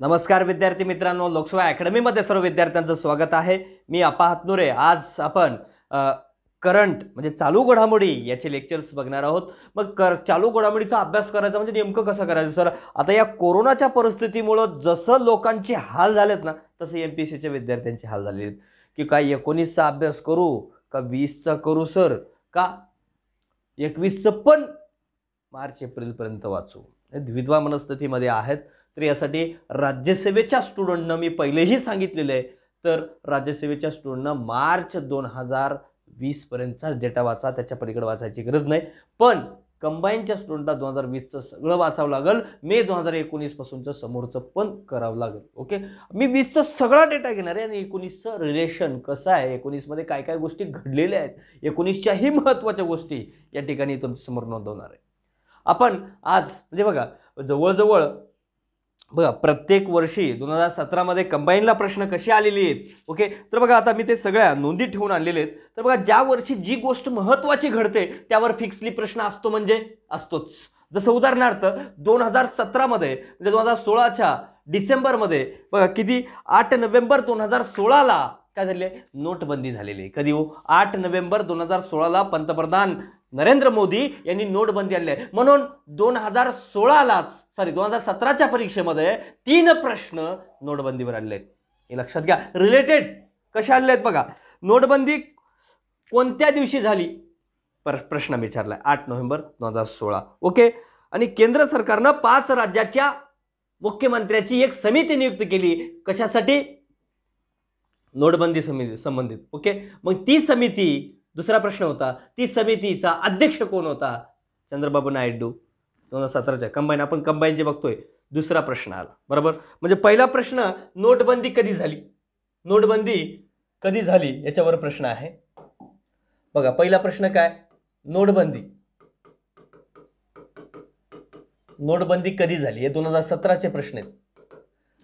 नमस्कार विद्यार्थी मित्रांनो लोकसभा अकॅडमीमध्ये सर्व विद्यार्थ्यांचं स्वागत आहे मी अपा हातनुरे आज आपण करंट म्हणजे चालू घडामोडी याचे लेक्चर्स बघणार आहोत मग कर चालू घडामोडीचा अभ्यास करायचा म्हणजे नेमकं कसं करायचं सर आता या कोरोनाच्या परिस्थितीमुळं जसं लोकांचे हाल झालेत ना तसं एम पी विद्यार्थ्यांचे हाल झाले की काय एकोणीसचा अभ्यास करू का वीसचा करू सर का एकवीसचं पण मार्च एप्रिलपर्यंत वाचू विधवा मनस्थितीमध्ये आहेत तर यासाठी राज्यसेवेच्या स्टुडंटनं मी पहिलेही सांगितलेलं आहे तर राज्यसेवेच्या स्टुडंटनं मार्च दोन हजार वीसपर्यंतचाच डेटा वाचा त्याच्या पलीकडे वाचायची गरज नाही पण कंबाईनच्या स्टुडंटला दोन हजार वीसचं सगळं वाचावं लागेल मे दोन हजार एकोणीसपासूनचं समोरचं पण करावं लागेल ओके मी वीसचा सगळा डेटा घेणार आहे आणि एकोणीसचं रिलेशन कसं आहे एकोणीसमध्ये काय काय गोष्टी घडलेल्या आहेत एकोणीसच्याही महत्त्वाच्या गोष्टी या ठिकाणी तुमच्यासमोर नोंदवणार आहे आपण आज म्हणजे बघा जवळजवळ बघा प्रत्येक वर्षी दोन हजार सतरामध्ये कंबाईनला प्रश्न कसे आलेले आहेत ओके तर बघा आता मी ते सगळ्या नोंदी ठेवून आणलेले आहेत तर बघा ज्या वर्षी जी गोष्ट महत्त्वाची घडते त्यावर फिक्सली प्रश्न असतो म्हणजे असतोच जसं उदाहरणार्थ दोन हजार सतरामध्ये म्हणजे दोन हजार सोळाच्या डिसेंबरमध्ये बघा किती आठ नोव्हेंबर दोन हजार सोळाला काय झाले नोटबंदी झालेली कधी हो आठ नोव्हेंबर दोन हजार सोळाला पंतप्रधान नरेंद्र मोदी यांनी नोटबंदी आणली आहे म्हणून दोन हजार सोळालाच सॉरी दोन हजार सतराच्या परीक्षेमध्ये तीन प्रश्न नोटबंदीवर आणले आहेत हे लक्षात घ्या रिलेटेड कसे आणले आहेत बघा नोटबंदी कोणत्या दिवशी झाली पर प्रश्न विचारला आठ नोव्हेंबर दोन हजार सोळा ओके आणि केंद्र सरकारनं पाच राज्याच्या मुख्यमंत्र्याची एक समिती नियुक्त केली कशासाठी नोटबंदी समिती संबंधित ओके मग ती समिती दुसरा प्रश्न होता ती समितीचा अध्यक्ष कोण होता चंद्रबाबू नायडू दोन हजार सतराच्या कंबाईन आपण कंबाईन जे बघतोय दुसरा प्रश्न आला बरोबर म्हणजे पहिला प्रश्न नोटबंदी कधी झाली नोटबंदी कधी झाली याच्यावर प्रश्न आहे बघा पहिला प्रश्न काय नोटबंदी नोटबंदी कधी झाली हे दोन हजार सतराचे प्रश्न आहेत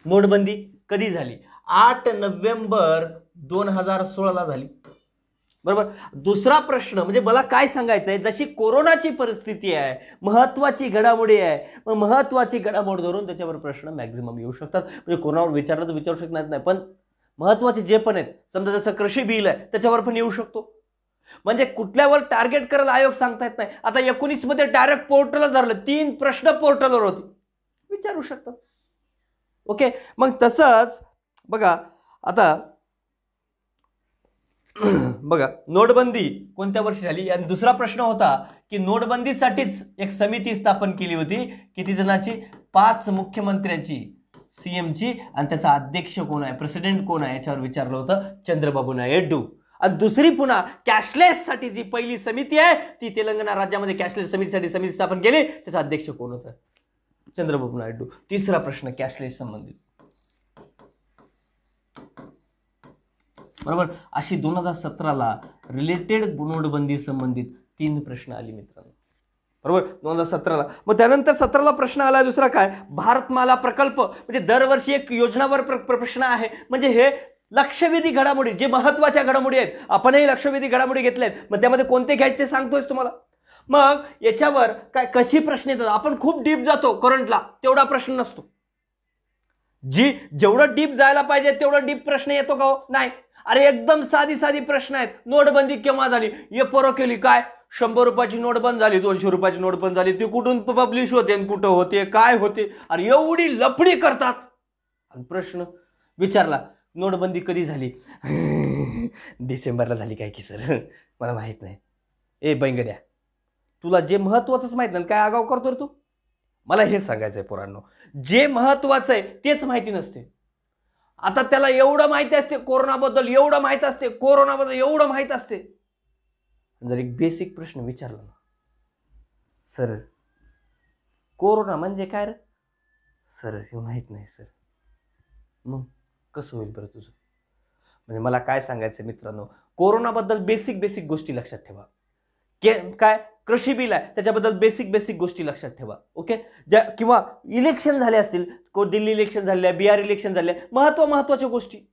नोटबंदी कधी झाली आठ नोव्हेंबर दोन हजार सोळाला झाली बरोबर दुसरा प्रश्न म्हणजे मला काय सांगायचं आहे जशी कोरोनाची परिस्थिती आहे महत्त्वाची घडामोडी आहे मग महत्त्वाची घडामोड धरून त्याच्यावर प्रश्न मॅक्झिमम येऊ शकतात म्हणजे कोरोनावर विचारलं तर विचारू शकणार नाही पण महत्वाचे जे पण आहेत समजा जसं कृषी बिल आहे त्याच्यावर पण येऊ शकतो म्हणजे कुठल्यावर टार्गेट करायला आयोग सांगता येत नाही आता एकोणीसमध्ये डायरेक्ट पोर्टलला धरलं तीन प्रश्न पोर्टलवर होते विचारू शकतात ओके मग तसंच बघा आता बघा नोटबंदी कोणत्या वर्षी झाली आणि दुसरा प्रश्न होता की नोटबंदीसाठीच एक समिती स्थापन केली होती किती जणांची पाच मुख्यमंत्र्यांची सीएमची आणि त्याचा अध्यक्ष कोण आहे प्रेसिडेंट कोण आहे याच्यावर विचारलं होतं चंद्रबाबू नायडू आणि दुसरी पुन्हा कॅशलेससाठी जी पहिली समिती आहे ती तेलंगणा राज्यामध्ये कॅशलेस समितीसाठी समिती स्थापन केली त्याचा अध्यक्ष कोण होता चंद्रबाबू नायडू तिसरा प्रश्न कॅशलेस संबंधित बरोबर अशी दोन हजार सतराला रिलेटेड नोटबंदी संबंधित तीन प्रश्न आले मित्रांनो बरोबर दोन हजार सतराला मग त्यानंतर सतराला प्रश्न आला दुसरा काय भारतमाला प्रकल्प म्हणजे दरवर्षी एक योजनावर प्रश्न आहे म्हणजे हे लक्षवेधी घडामोडी जे महत्त्वाच्या घडामोडी आहेत आपणही लक्षवेधी घडामोडी घेतल्या आहेत मग त्यामध्ये कोणते घ्यायचे सांगतोय तुम्हाला मग याच्यावर काय कशी प्रश्न येतात आपण खूप डीप जातो करंटला तेवढा प्रश्न नसतो जी जेवढं डीप जायला पाहिजे तेवढा डीप प्रश्न येतो का हो नाही अरे एकदम साधी साधी प्रश्न आहेत नोटबंदी केव्हा झाली हे पोरं केली काय शंभर रुपयाची नोट बंद झाली दोनशे रुपयाची नोट बंद झाली ती कुठून पब्लिश होते आणि कुठं होते काय होते अरे एवढी लफडी करतात आणि प्रश्न विचारला नोटबंदी कधी झाली डिसेंबरला झाली काय की सर मला माहीत नाही ए बैंगड्या तुला जे महत्त्वाचंच माहीत नाही काय आगाव करतो तू मला हे सांगायचं आहे पोरांनो जे महत्त्वाचं आहे तेच माहिती नसते आता त्याला एवढं माहिती असते कोरोनाबद्दल एवढं माहीत असते कोरोनाबद्दल एवढं माहीत असते जर एक बेसिक प्रश्न विचारला ना सर कोरोना म्हणजे काय रे सर असे माहीत नाही सर मग कसं होईल बरं तुझं म्हणजे मला काय सांगायचं मित्रांनो कोरोनाबद्दल बेसिक बेसिक गोष्टी लक्षात ठेवा के काय कृषी बिल आहे त्याच्याबद्दल बेसिक बेसिक गोष्टी लक्षात ठेवा ओके ज्या किंवा इलेक्शन झाले असतील को दिल्ली इलेक्शन झाले बिहार इलेक्शन झाले महत्त्व महत्त्वाच्या गोष्टी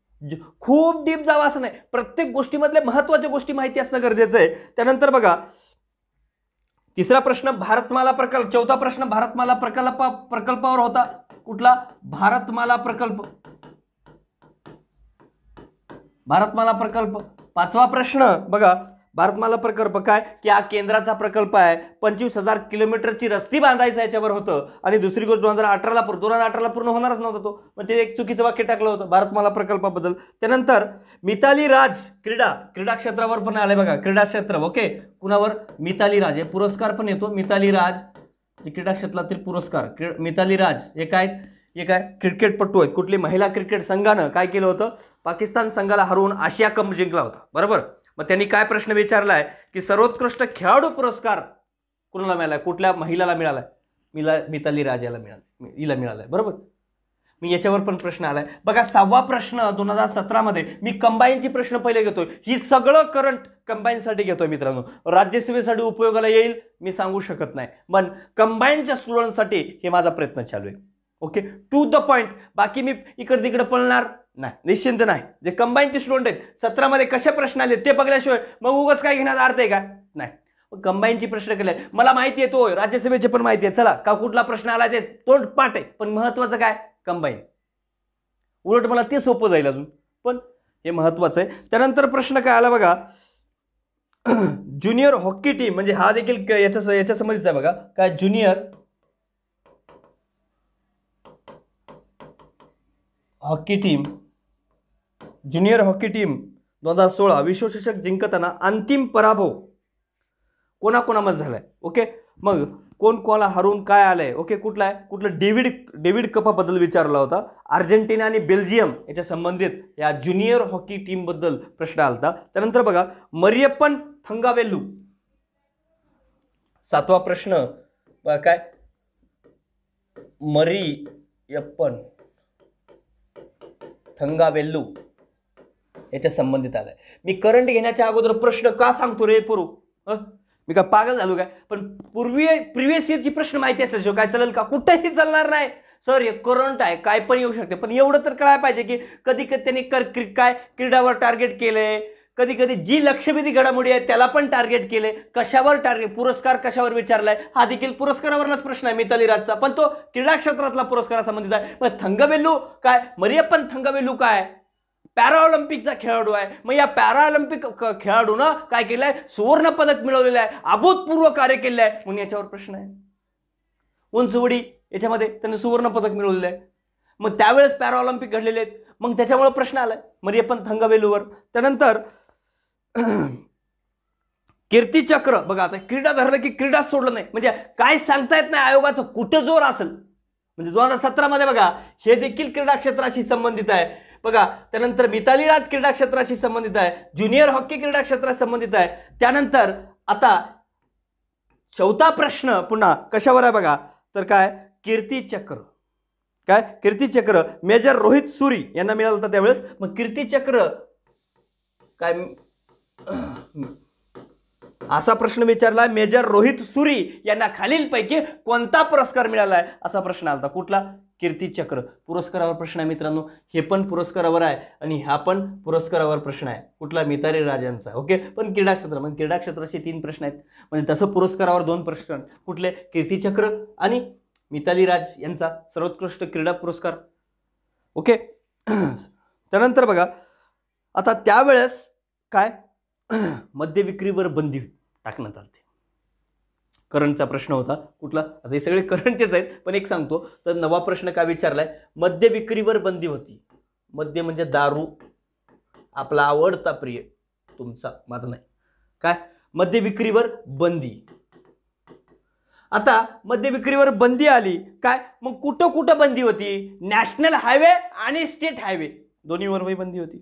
खूप डीप जावा असं नाही प्रत्येक गोष्टीमधल्या महत्त्वाच्या गोष्टी माहिती असणं गरजेचं आहे त्यानंतर बघा तिसरा प्रश्न भारतमाला प्रकल्प चौथा प्रश्न भारतमाला प्रकल्प प्रकल्पावर होता कुठला भारतमाला प्रकल्प भारतमाला प्रकल्प पाचवा प्रश्न बघा भारतमाला प्रकल्प काय की हा केंद्राचा प्रकल्प आहे पंचवीस हजार किलोमीटरची रस्ती बांधायचं याच्यावर होतं आणि दुसरी गोष्ट दोन हजार अठराला पूर्ण दोन हजार अठराला पूर्ण होणारच नव्हता तो मग ते एक चुकीचं वाक्य टाकलं होतं भारतमाला प्रकल्पाबद्दल त्यानंतर मिताली राज क्रीडा क्रीडा क्षेत्रावर पण आले बघा क्रीडा क्षेत्र ओके कुणावर मिताली राज हे पुरस्कार पण येतो मिताली राज क्रीडा क्षेत्रातील पुरस्कार मिताली राज हे काय हे काय क्रिकेटपटू आहेत कुठली महिला क्रिकेट संघानं काय केलं होतं पाकिस्तान संघाला हरवून आशिया कप जिंकला होता बरोबर मग त्यांनी काय प्रश्न विचारलाय की सर्वोत्कृष्ट खेळाडू पुरस्कार कुणाला मिळाला कुठल्या महिलाला मिळाला मिला मिताली याला मिळाला हिला मिळालाय बरोबर मी याच्यावर पण प्रश्न आलाय बघा सहावा प्रश्न दोन हजार सतरामध्ये मी कंबाईनची प्रश्न पहिले घेतोय ही सगळं करंट कंबाईनसाठी घेतोय मित्रांनो राज्यसेवेसाठी उपयोगाला येईल मी सांगू शकत नाही पण कंबाईनच्या स्टुडंटसाठी हे माझा प्रयत्न चालू आहे ओके टू द पॉईंट बाकी मी इकडे तिकडे पळणार नाही निश्चिंत नाही जे कंबाईनचे स्टुडंट आहेत सत्रामध्ये कशा प्रश्न आले ते बघल्याशिवाय मग उगच काय घेण्याचा अर्थ आहे का नाही मग कंबाईनची प्रश्न केले मला माहिती आहे तो राज्यसभेचे पण माहिती आहे चला का कुठला प्रश्न आला ते तोंड पाठ आहे पण महत्वाचं काय कंबाईन उलट मला ते सोपं जाईल अजून पण हे महत्वाचं आहे त्यानंतर प्रश्न काय आला बघा ज्युनियर हॉकी टीम म्हणजे हा देखील याच्या याच्या आहे बघा काय junior hockey team junior hockey team दोन हजार सोळा विश्वचषक जिंकताना अंतिम पराभव कोणाकोणामध्ये झाला ओके मग कोण कोणाला हरवून काय आलं आहे ओके कुठला आहे कुठलं डेव्हिड डेव्हिड कपाबद्दल विचारला होता अर्जेंटिना आणि बेल्जियम याच्या संबंधित या ज्युनियर हॉकी टीमबद्दल प्रश्न आला होता त्यानंतर बघा मरियप्पन थंगावेल्लू सातवा प्रश्न काय मरियप्पन थंगावेल्लू याच्या संबंधित आलाय मी करंट घेण्याच्या अगोदर प्रश्न का सांगतो रे पुरू मी का पागल झालो काय पण पूर्वी प्रिव्हियस इयरची प्रश्न माहिती असेल काय चालेल का कुठेही चालणार नाही सर हे करंट आहे काय पण येऊ शकते पण एवढं तर कळायला पाहिजे की कधी कधी त्यांनी कर काय क्रीडावर टार्गेट केलंय कधी कधी जी लक्षवेधी घडामोडी आहे त्याला पण टार्गेट केले कशावर टार्गेट पुरस्कार कशावर विचारलाय हा देखील पुरस्कारावरलाच प्रश्न आहे मिताली राजचा पण तो क्रीडा क्षेत्रातला पुरस्कारा संबंधित आहे मग थंगवेल्लू काय मरियप्पन थंगवेल्लू काय पॅराऑलिम्पिकचा खेळाडू आहे मग या पॅराऑलिम्पिक खेळाडूनं काय केलंय सुवर्ण पदक मिळवलेलं आहे अभूतपूर्व कार्य केलेलं आहे म्हणून याच्यावर प्रश्न आहे उंच उडी याच्यामध्ये त्यांनी सुवर्ण पदक मिळवलेलं आहे मग त्यावेळेस पॅराऑलिम्पिक घडलेले आहेत मग त्याच्यामुळे प्रश्न आलाय मरियप्पन थंगवेलूवर त्यानंतर कीर्तीचक्र बघा आता क्रीडा धरलं की क्रीडा सोडलं नाही म्हणजे काय सांगता येत नाही आयोगाचं कुठं जोर असेल म्हणजे दोन हजार सतरामध्ये बघा हे देखील क्रीडा क्षेत्राशी संबंधित आहे बघा त्यानंतर मिताली राज क्रीडा क्षेत्राशी संबंधित आहे ज्युनियर हॉकी क्रीडा क्षेत्राशी संबंधित आहे त्यानंतर आता चौथा प्रश्न पुन्हा कशावर आहे बघा तर काय कीर्ती चक्र काय कीर्ती चक्र मेजर रोहित सुरी यांना मिळालं होतं त्यावेळेस मग कीर्ती चक्र काय असा प्रश्न विचारला मेजर रोहित सुरी यांना खालीलपैकी कोणता पुरस्कार मिळाला आहे असा प्रश्न आला होता कुठला कीर्तीचक्र पुरस्कारावर प्रश्न आहे मित्रांनो हे पण पुरस्कारावर आहे आणि हा पण पुरस्कारावर प्रश्न आहे कुठला मितारे राजांचा ओके पण क्रीडाक्षेत्र म्हणजे क्रीडाक्षेत्राचे तीन प्रश्न आहेत म्हणजे तसं पुरस्कारावर दोन प्रश्न कुठले कीर्तीचक्र आणि मिताली राज यांचा सर्वोत्कृष्ट क्रीडा पुरस्कार ओके त्यानंतर बघा आता त्यावेळेस काय मद्यविक्रीवर बंदी टाकण्यात आली करंटचा प्रश्न होता कुठला आता हे सगळे करंटचेच आहेत पण एक सांगतो तर नवा प्रश्न का विचारलाय मद्य विक्रीवर बंदी होती मद्य म्हणजे दारू आपला आवडता प्रिय तुमचा माझा नाही काय मद्य विक्रीवर बंदी आता मद्य विक्रीवर बंदी आली काय मग कुठं कुठं बंदी होती नॅशनल हायवे आणि स्टेट हायवे दोन्हीवर बंदी होती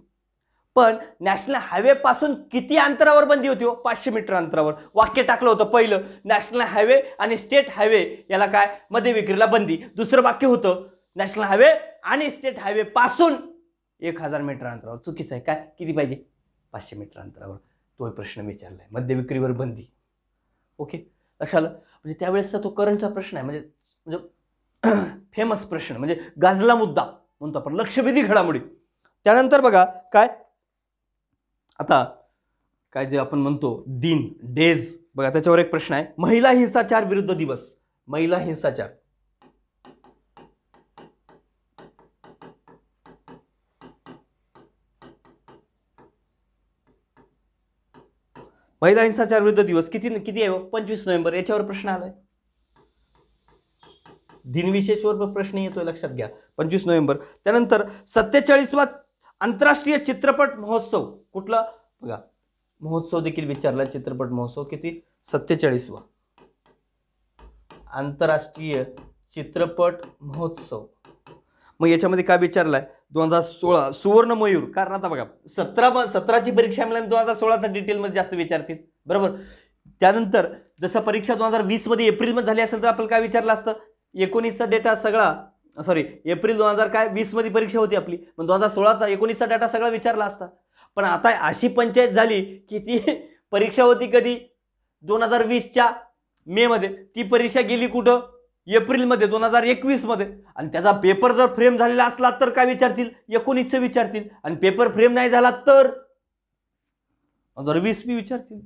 पण नॅशनल हायवेपासून किती अंतरावर बंदी होती हो पाचशे मीटर अंतरावर वाक्य टाकलं होतं पहिलं नॅशनल हायवे आणि स्टेट हायवे याला काय मध्ये विक्रीला बंदी दुसरं वाक्य होतं नॅशनल हायवे आणि स्टेट हायवेपासून पासून एक हजार मीटर अंतरावर चुकीचं आहे काय किती पाहिजे पाचशे मीटर अंतरावर तो प्रश्न विचारला आहे मध्य विक्रीवर बंदी ओके लक्षात आलं म्हणजे त्यावेळेसचा तो करंटचा प्रश्न आहे म्हणजे म्हणजे फेमस प्रश्न म्हणजे गाजला मुद्दा म्हणतो आपण लक्षवेधी घडामोडी त्यानंतर बघा काय आता काय जे आपण म्हणतो दिन डेज बघा त्याच्यावर एक प्रश्न आहे महिला हिंसाचार विरुद्ध दिवस महिला हिंसाचार महिला हिंसाचार विरुद्ध दिवस किती किती आहे हो? पंचवीस नोव्हेंबर याच्यावर प्रश्न आलाय दिनविशेषवर प्रश्न येतोय लक्षात घ्या पंचवीस नोव्हेंबर त्यानंतर सत्तेचाळीसवा आंतरराष्ट्रीय चित्रपट महोत्सव कुठला बघा महोत्सव देखील विचारला चित्रपट महोत्सव किती सत्तेचाळीसवा आंतरराष्ट्रीय चित्रपट महोत्सव मग याच्यामध्ये काय विचारलाय दोन हजार सोळा सुवर्ण मयूर कारण आता बघा सतरा सतराची परीक्षा मिळाली दोन हजार सोळाचा डिटेलमध्ये जास्त विचारतील बरोबर त्यानंतर जसं परीक्षा दोन हजार वीसमध्ये एप्रिलमध्ये झाली असेल तर आपण काय विचारलं असतं एकोणीसचा डेटा सगळा सॉरी एप्रिल दोन हजार काय वीसमध्ये परीक्षा होती आपली पण दोन हजार सोळाचा एकोणीसचा डाटा सगळा विचारला असता पण आता अशी पंचायत झाली की ती परीक्षा होती कधी दोन हजार वीसच्या मेमध्ये ती परीक्षा गेली कुठं एप्रिलमध्ये दोन हजार एकवीसमध्ये आणि त्याचा पेपर जर फ्रेम झालेला असला तर काय विचारतील एकोणीसचं विचारतील आणि पेपर फ्रेम नाही झाला तर दोन हजार वीस मी विचारतील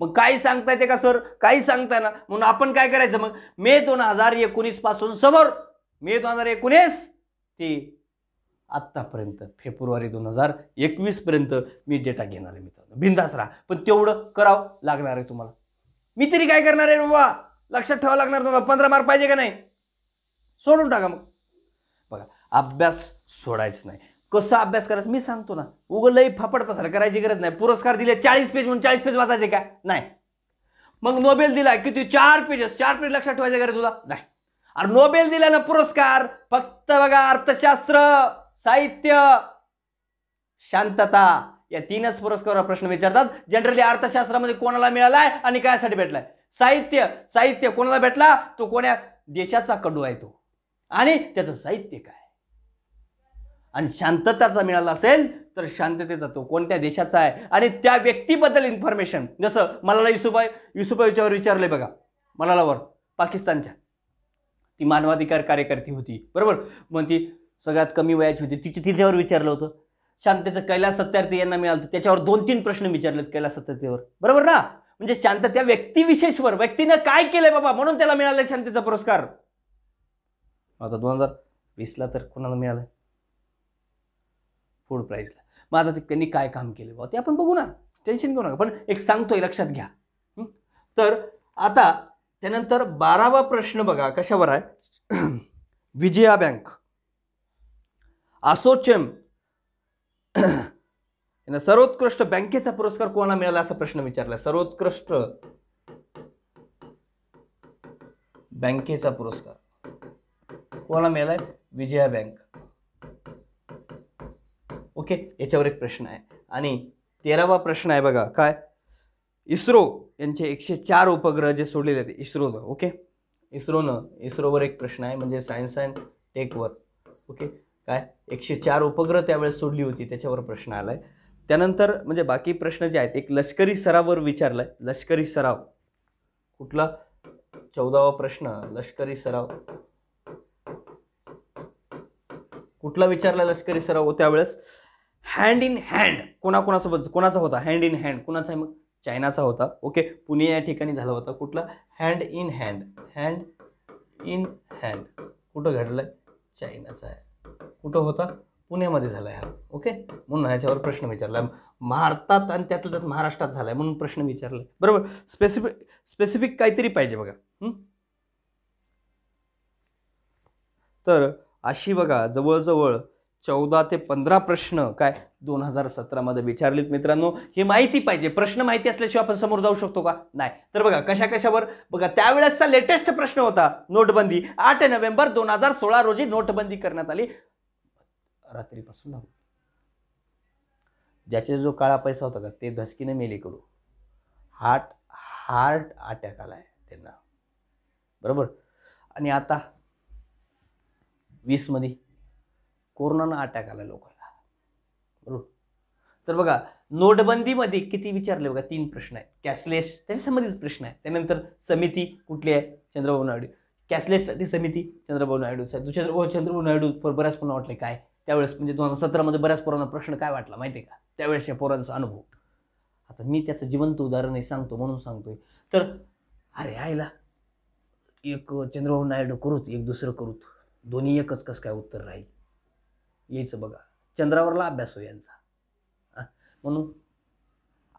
मग काय सांगता येते का सर काही सांगताय ना म्हणून आपण काय करायचं मग मे दोन हजार एकोणीसपासून समोर मे दोन हजार एकोणीस ते आत्तापर्यंत फेब्रुवारी दोन हजार एकवीसपर्यंत मी डेटा घेणार आहे मित्रांनो बिंदास राहा पण तेवढं करावं लागणार आहे तुम्हाला मी तरी काय करणार आहे बाबा लक्षात ठेवावं लागणार तुम्हाला पंधरा मार्क पाहिजे का नाही सोडून टाका मग बघा अभ्यास सोडायचं नाही कसा अभ्यास करायचं मी सांगतो ना उगं लई फापड पसार करायची गरज नाही पुरस्कार दिले चाळीस पेज म्हणून चाळीस पेज वाचायचे का नाही मग नोबेल दिला किती चार पेजेस चार पेज लक्षात ठेवायची गरज तुला नाही आणि नोबेल दिला पुरस्कार फक्त बघा अर्थशास्त्र साहित्य शांतता या तीनच पुरस्कार प्रश्न विचारतात जनरली अर्थशास्त्रामध्ये कोणाला मिळालाय आणि कायसाठी भेटलाय साहित्य साहित्य कोणाला भेटला तो कोण्या देशाचा कडू आहे तो आणि त्याचं साहित्य काय आणि शांतताचा मिळाला असेल तर शांततेचा तो कोणत्या देशाचा आहे आणि त्या व्यक्तीबद्दल इन्फॉर्मेशन जसं मला युसुफा युसुफा विचारलंय विचारले बघा मलालावर पाकिस्तानच्या ती मानवाधिकार कार्यकर्ती होती बरोबर मग ती सगळ्यात कमी वयाची होती तिची तिच्यावर विचारलं होतं शांततेचं कैलास सत्यार्थी यांना मिळालं होतं त्याच्यावर दोन तीन प्रश्न विचारलेत कैलास सत्यार्थीवर बरोबर ना म्हणजे शांत त्या व्यक्तीविशेषवर व्यक्तीनं काय केलंय बाबा म्हणून त्याला मिळालाय शांतीचा पुरस्कार आता दोन हजार वीसला तर कोणाला मिळालं फूड प्राईजला मग आता त्यांनी काय काम केलं बाबा ते आपण बघू ना टेन्शन घेऊ नका पण एक सांगतोय लक्षात घ्या तर आता त्यानंतर बारावा प्रश्न बघा कशावर आहे विजया बँक असोचेम सर्वोत्कृष्ट बँकेचा पुरस्कार कोणाला मिळाला असा प्रश्न विचारला सर्वोत्कृष्ट बँकेचा पुरस्कार कोणाला मिळालाय विजया बँक ओके याच्यावर एक प्रश्न आहे आणि तेरावा प्रश्न आहे बघा काय इस्रो त्यांचे एकशे चार उपग्रह जे सोडलेले आहेत इस्रोनं ओके इस्रोनं इस्रोवर एक प्रश्न आहे म्हणजे सायन्स अँड टेकवर ओके काय एकशे चार उपग्रह त्यावेळेस सोडली होती त्याच्यावर प्रश्न आलाय त्यानंतर म्हणजे बाकी प्रश्न जे आहेत एक लष्करी सराववर विचारलाय लष्करी सराव कुठला चौदावा प्रश्न लष्करी सराव कुठला विचारला लष्करी सराव त्यावेळेस हँड इन हँड कोणाकोणासोबत कोणाचा होता हँड इन हँड कोणाचा आहे मग चायनाचा होता ओके पुणे या ठिकाणी झाला होता कुठला hand in hand hand in hand कुठं घडलं आहे चायनाचा आहे कुठं होता पुण्यामध्ये झाला आहे ओके म्हणून ह्याच्यावर प्रश्न विचारला भारतात आणि त्यातलं त्यात महाराष्ट्रात झाला आहे म्हणून प्रश्न विचारला बरोबर स्पेसिफिक स्पेसिफिक काहीतरी पाहिजे बघा तर अशी बघा जवळजवळ चौदा ते पंधरा प्रश्न काय दोन हजार सतरामध्ये विचारलीत मित्रांनो ही माहिती पाहिजे प्रश्न माहिती असल्याशिवाय आपण समोर जाऊ शकतो का नाही तर बघा कशा कशावर बघा त्यावेळेसचा लेटेस्ट प्रश्न होता नोटबंदी आठ नोव्हेंबर दोन हजार सोळा रोजी नोटबंदी करण्यात आली रात्रीपासून लागू ज्याचे जो काळा पैसा होता का ते धसकीने मेले करू हार्ट हार्ट अटॅक आला त्यांना बरोबर आणि आता वीसमध्ये कोरोनानं अटॅक आला लोकांना बरोबर तर बघा नोटबंदीमध्ये किती विचारले बघा तीन प्रश्न आहेत कॅशलेस त्याच्या संबंधित प्रश्न आहे त्यानंतर समिती कुठली आहे चंद्रबाबू नायडू कॅशलेससाठी समिती चंद्रबाबू नायडू साहेब चंद्रबाबू नायडू बऱ्याच पुन्हा वाटले काय त्यावेळेस म्हणजे दोन हजार सतरामध्ये बऱ्याच पोरांना प्रश्न काय वाटला माहिती आहे का त्यावेळेसच्या पोरांचा अनुभव आता मी त्याचं जिवंत उदाहरणही सांगतो म्हणून सांगतोय तर अरे आईला एक चंद्रबाबू नायडू करूत एक दुसरं करूत दोन्ही एकच कसं काय उत्तर राहील यायचं बघा चंद्रावरला अभ्यास हो यांचा म्हणून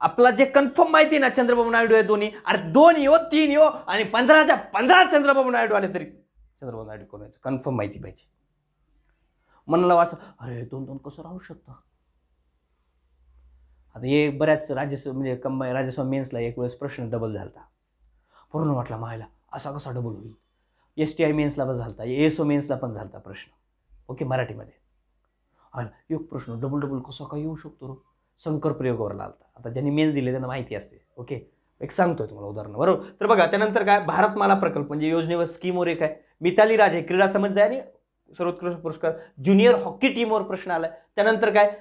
आपला जे कन्फर्म माहिती ना चंद्रबाबू नायडू आहे दोन्ही अरे दोन यो तीन यो आणि पंधराच्या पंधरा चंद्रबाबू नायडू आले तरी चंद्रबाबू नायडू कोण कन्फर्म माहिती पाहिजे मनाला वाटतं अरे दोन दोन कसं राहू शकतं आता हे बऱ्याच राज्यसभा म्हणजे कम राज्यसभा मेन्सला एक वेळेस प्रश्न डबल झाला पूर्ण वाटला मायला असा कसा डबल होईल एस टी आय मेन्सला पण झालता एस ओ मेन्सला पण झालता प्रश्न ओके मराठीमध्ये आला योग प्रश्न डबल डबल कसा काय येऊ शकतो रो शंकर प्रयोगावर लागला आता ज्यांनी मेन दिले त्यांना माहिती असते ओके एक सांगतोय तुम्हाला उदाहरण बरोबर तर बघा त्यानंतर काय भारतमाला प्रकल्प म्हणजे योजनेवर स्कीमवर एक आहे मिताली राजे क्रीडा समज आहे आणि सर्वोत्कृष्ट पुरस्कार ज्युनियर हॉकी टीमवर प्रश्न आला त्यानंतर काय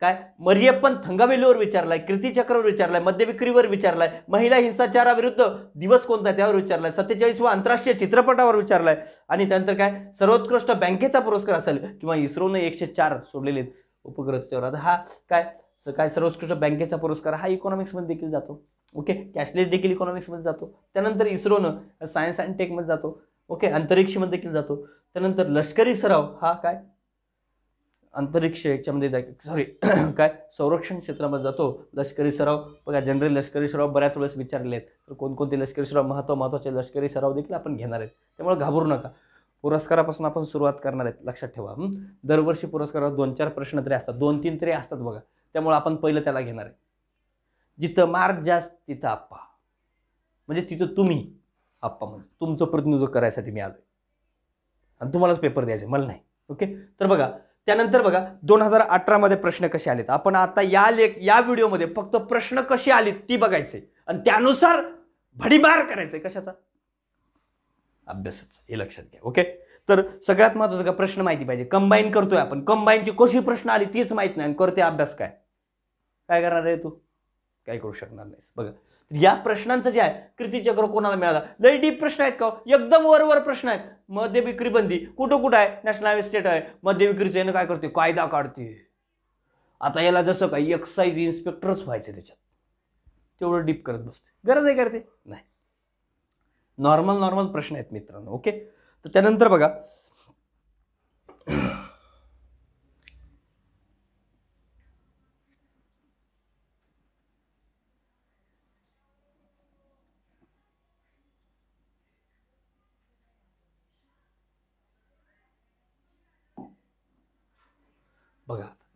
काय मरियप्पन थंगावेलीवर विचारलाय चक्रवर विचारलाय विक्रीवर विचारलाय महिला हिंसाचाराविरुद्ध दिवस कोणता त्यावर विचारलाय सत्तेचाळीस व आंतरराष्ट्रीय चित्रपटावर विचारलाय आणि त्यानंतर काय सर्वोत्कृष्ट बँकेचा पुरस्कार असेल किंवा इस्रोनं एकशे चार सोडलेले त्यावर आता हा काय काय सर्वोत्कृष्ट बँकेचा पुरस्कार हा इकॉनॉमिक्समध्ये देखील जातो ओके कॅशलेस देखील इकॉनॉमिक्समध्ये जातो त्यानंतर इस्रोनं सायन्स अँड टेकमध्ये जातो ओके अंतरिक्षमध्ये देखील जातो त्यानंतर लष्करी सराव हा काय अंतरिक्ष याच्यामध्ये सॉरी काय संरक्षण क्षेत्रामध्ये जातो लष्करी सराव बघा जनरल लष्करी सराव बऱ्याच वेळेस विचारले आहेत तर कोणकोणते लष्करी सराव महत्त्व महत्त्वाचे लष्करी सराव देखील आपण घेणार आहेत त्यामुळे घाबरू नका पुरस्कारापासून आपण सुरुवात करणार आहेत लक्षात ठेवा दरवर्षी पुरस्कारावर दोन चार प्रश्न तरी असतात दोन तीन तरी असतात बघा त्यामुळे आपण पहिलं त्याला घेणार आहे जिथं मार्क जास्त तिथं आप्पा म्हणजे तिथं तुम्ही आप्पा म्हणजे तुमचं प्रतिनिधित्व करायसाठी मी आलो आणि तुम्हालाच पेपर द्यायचे मला नाही ओके तर बघा त्यानंतर बघा दोन हजार अठरामध्ये प्रश्न कसे आलेत आपण आता या लेख या व्हिडिओमध्ये फक्त प्रश्न कसे आलेत ती बघायचे आणि त्यानुसार भडीमार करायचे कशाचा अभ्यासाचा हे लक्षात घ्या ओके तर सगळ्यात महत्वाचा का प्रश्न माहिती पाहिजे कंबाईन करतोय आपण कंबाईनची कशी प्रश्न आली तीच माहित नाही आणि करते अभ्यास काय काय करणार आहे तू काय करू शकणार नाहीस बघा या प्रश्नांचं जे आहे कृतीचक्र कोणाला मिळालं लई डीप प्रश्न आहेत का हो? एकदम वरवर प्रश्न आहेत मद्य विक्री बंदी कुठं कुठं आहे नॅशनल हायवे स्टेट आहे मद्य विक्रीचं येणं काय करते कायदा काढते आता याला जसं काही एक्साईज इन्स्पेक्टरच व्हायचं त्याच्यात तेवढं डीप करत बसते गरज आहे करते नाही नॉर्मल नॉर्मल प्रश्न आहेत मित्रांनो ओके तर त्यानंतर बघा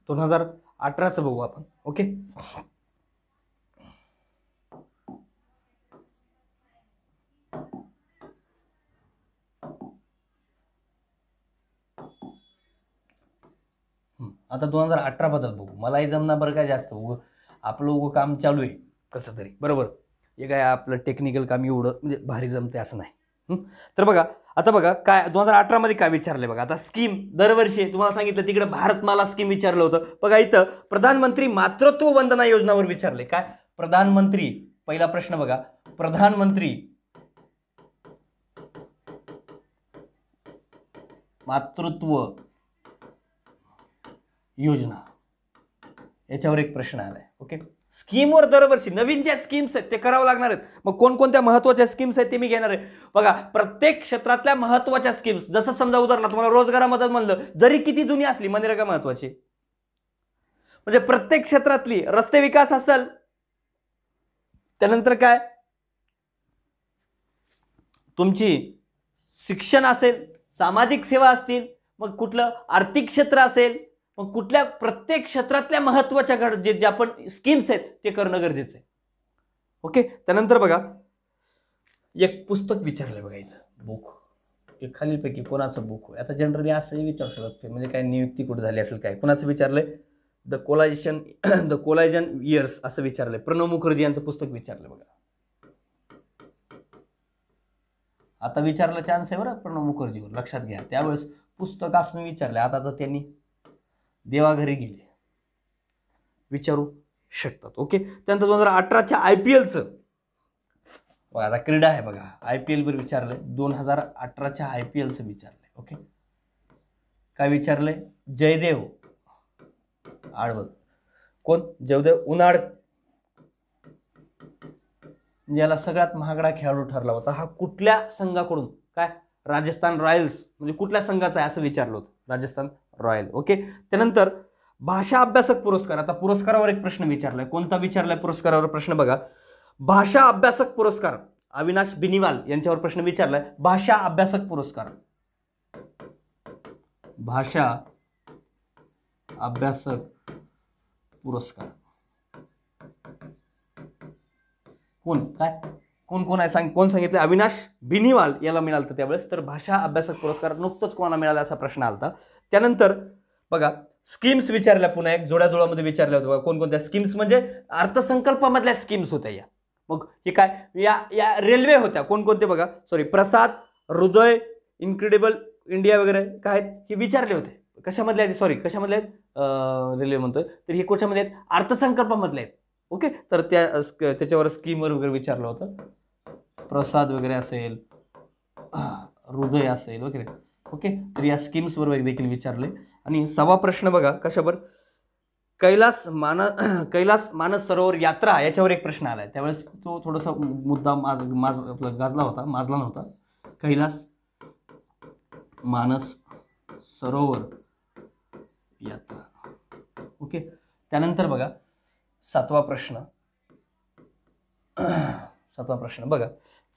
दोन हजार अठराचं बघू आपण ओके आता दोन हजार अठरा बद्दल बघू मलाही जमना बरं काय जास्त उगं आपलं उगं काम चालू आहे कसं तरी बरोबर हे काय आपलं टेक्निकल काम एवढं म्हणजे भारी जमते असं नाही तर बघा आता बघा काय दोन हजार अठरामध्ये काय विचारले बघा आता स्कीम दरवर्षी तुम्हाला सांगितलं तिकडे भारतमाला स्कीम विचारलं होतं बघा इथं प्रधानमंत्री मातृत्व वंदना योजनावर विचारले काय प्रधानमंत्री पहिला प्रश्न बघा प्रधानमंत्री मातृत्व योजना याच्यावर एक प्रश्न आलाय ओके स्कीमवर दरवर्षी नवीन ज्या स्कीम्स आहेत ते करावं लागणार आहेत मग कोणकोणत्या महत्त्वाच्या स्कीम्स आहेत ते मी घेणार आहे बघा प्रत्येक क्षेत्रातल्या महत्त्वाच्या स्कीम्स जसं समजा उदाहरणार तुम्हाला मदत म्हणलं जरी किती जुनी असली मनरेगा म्हणजे महत्वाची म्हणजे प्रत्येक क्षेत्रातली रस्ते विकास असेल त्यानंतर काय तुमची शिक्षण असेल सामाजिक सेवा असतील मग कुठलं आर्थिक क्षेत्र असेल मग कुठल्या प्रत्येक क्षेत्रातल्या महत्वाच्या घड जे जे आपण स्कीम्स आहेत ते करणं गरजेचं आहे ओके त्यानंतर बघा एक पुस्तक विचारलंय बघायचं बुक एक खालीलपैकी कोणाचं बुक आता जनरली असंही विचारू शकत म्हणजे काय नियुक्ती कुठे झाली असेल काय कोणाचं विचारलंय the coalition the coalition years असं विचारलंय प्रणव मुखर्जी यांचं पुस्तक विचारलंय बघा आता विचारलं चान्स आहे बरं प्रणव मुखर्जीवर लक्षात घ्या त्यावेळेस पुस्तक असून विचारलं आता तर त्यांनी देवाघरी गेले विचारू शकतात ओके त्यानंतर दोन हजार अठराच्या आय पी एलचं बघा आता क्रीडा आहे बघा आय पी एलवर विचारलंय दोन हजार अठराच्या आय पी एलचं ओके काय विचारलंय जयदेव आडवल कोण जयदेव उन्हाळ याला सगळ्यात महागडा खेळाडू ठरला होता हा कुठल्या संघाकडून काय राजस्थान रॉयल्स म्हणजे कुठल्या संघाचा आहे असं विचारलं होतं राजस्थान रॉयल ओके त्यानंतर भाषा अभ्यासक पुरस्कार आता पुरस्कारावर एक प्रश्न विचारलाय कोणता विचारलाय पुरस्कारावर प्रश्न बघा भाषा अभ्यासक पुरस्कार अविनाश बिनिवाल यांच्यावर प्रश्न विचारलाय भाषा अभ्यासक पुरस्कार भाषा अभ्यासक पुरस्कार कोण काय कोण कोण आहे सांग कोण सांगितलं अविनाश बिनीवाल याला मिळालं तर त्यावेळेस तर भाषा अभ्यासक पुरस्कार नुकतंच कोणाला मिळाला असा प्रश्न आला त्यानंतर बघा स्कीम्स विचारल्या पुन्हा एक जोड्याजुळामध्ये विचारल्या होत्या बघा कोणकोणत्या स्कीम्स म्हणजे अर्थसंकल्पामधल्या स्कीम्स होत्या या मग हे काय या या रेल्वे होत्या कोणकोणते बघा सॉरी प्रसाद हृदय इन्क्रेडिबल इंडिया वगैरे काय आहेत हे विचारले होते कशामधले आहेत सॉरी कशामधले आहेत रेल्वे म्हणतोय तर हे कशामध्ये आहेत अर्थसंकल्पामधले आहेत ओके तर त्या त्याच्यावर स्कीमवर वगैरे विचारलं होतं प्रसाद वगैरे असेल हृदय असेल वगैरे ओके तर या स्कीम्सवर देखील विचारले आणि सवा प्रश्न बघा कशावर कैलास मानस कैलास मानस सरोवर यात्रा याच्यावर एक प्रश्न आला आहे त्यावेळेस तो थोडासा मुद्दा माज माज आपला गाजला होता माजला नव्हता कैलास मानस सरोवर यात्रा ओके त्यानंतर बघा सातवा प्रश्न सातवा प्रश्न बघा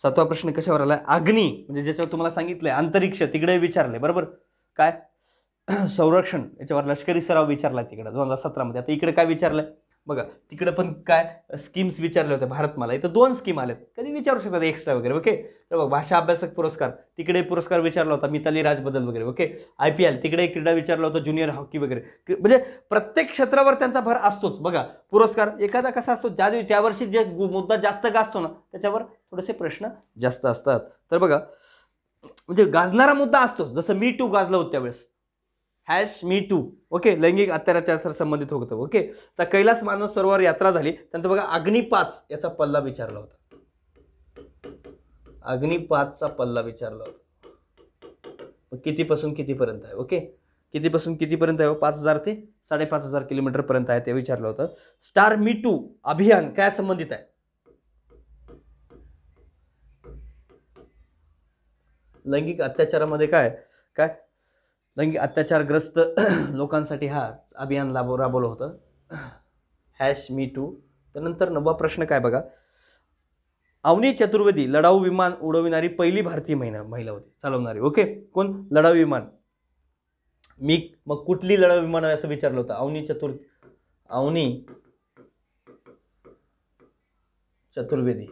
सातवा प्रश्न कशावर आला अग्नी म्हणजे ज्याच्यावर तुम्हाला सांगितलंय अंतरिक्ष तिकडे विचारले बरोबर काय संरक्षण याच्यावर लष्करी सराव विचारला तिकडे दोन हजार सतरामध्ये आता इकडे काय विचारलंय बघा तिकडं पण काय स्कीम्स विचारले होत्या भारत मला इथं दोन स्कीम आल्यात कधी विचारू शकतात एक्स्ट्रा वगैरे ओके तर बघ भाषा अभ्यासक पुरस्कार तिकडे पुरस्कार विचारला होता मिताली बदल वगैरे ओके आय पी एल तिकडे क्रीडा विचारला होता ज्युनियर हॉकी वगैरे म्हणजे प्रत्येक क्षेत्रावर त्यांचा भर असतोच बघा पुरस्कार एखादा कसा असतो ज्या त्या वर्षी जे मुद्दा जास्त गाजतो ना त्याच्यावर थोडेसे प्रश्न जास्त असतात तर बघा म्हणजे गाजणारा मुद्दा असतोच जसं मी टू गाजलं होतं त्यावेळेस हॅश मी टू ओके लैंगिक सर संबंधित होतं ओके तर कैलास मानव सरोवर यात्रा झाली त्यानंतर बघा अग्निपाच याचा पल्ला विचारला होता अग्निपाचचा पल्ला विचारला होता कितीपासून कितीपर्यंत आहे ओके कितीपासून कितीपर्यंत आहे हो? पाच हजार ते साडेपाच हजार किलोमीटरपर्यंत आहे ते विचारलं होतं स्टार मी टू अभियान काय संबंधित आहे लैंगिक अत्याचारामध्ये काय काय लैंगिक अत्याचारग्रस्त लोकांसाठी हा अभियान लाभ राबवलं होतं हॅश मी टू त्यानंतर नवा प्रश्न काय बघा अवनी चतुर्वेदी लढाऊ विमान उडविणारी पहिली भारतीय महिला महिला होती चालवणारी ओके कोण लढाऊ विमान मी मग कुठली लढाऊ विमान असं विचारलं होतं अवनी चतुर् अवनी चतुर्वेदी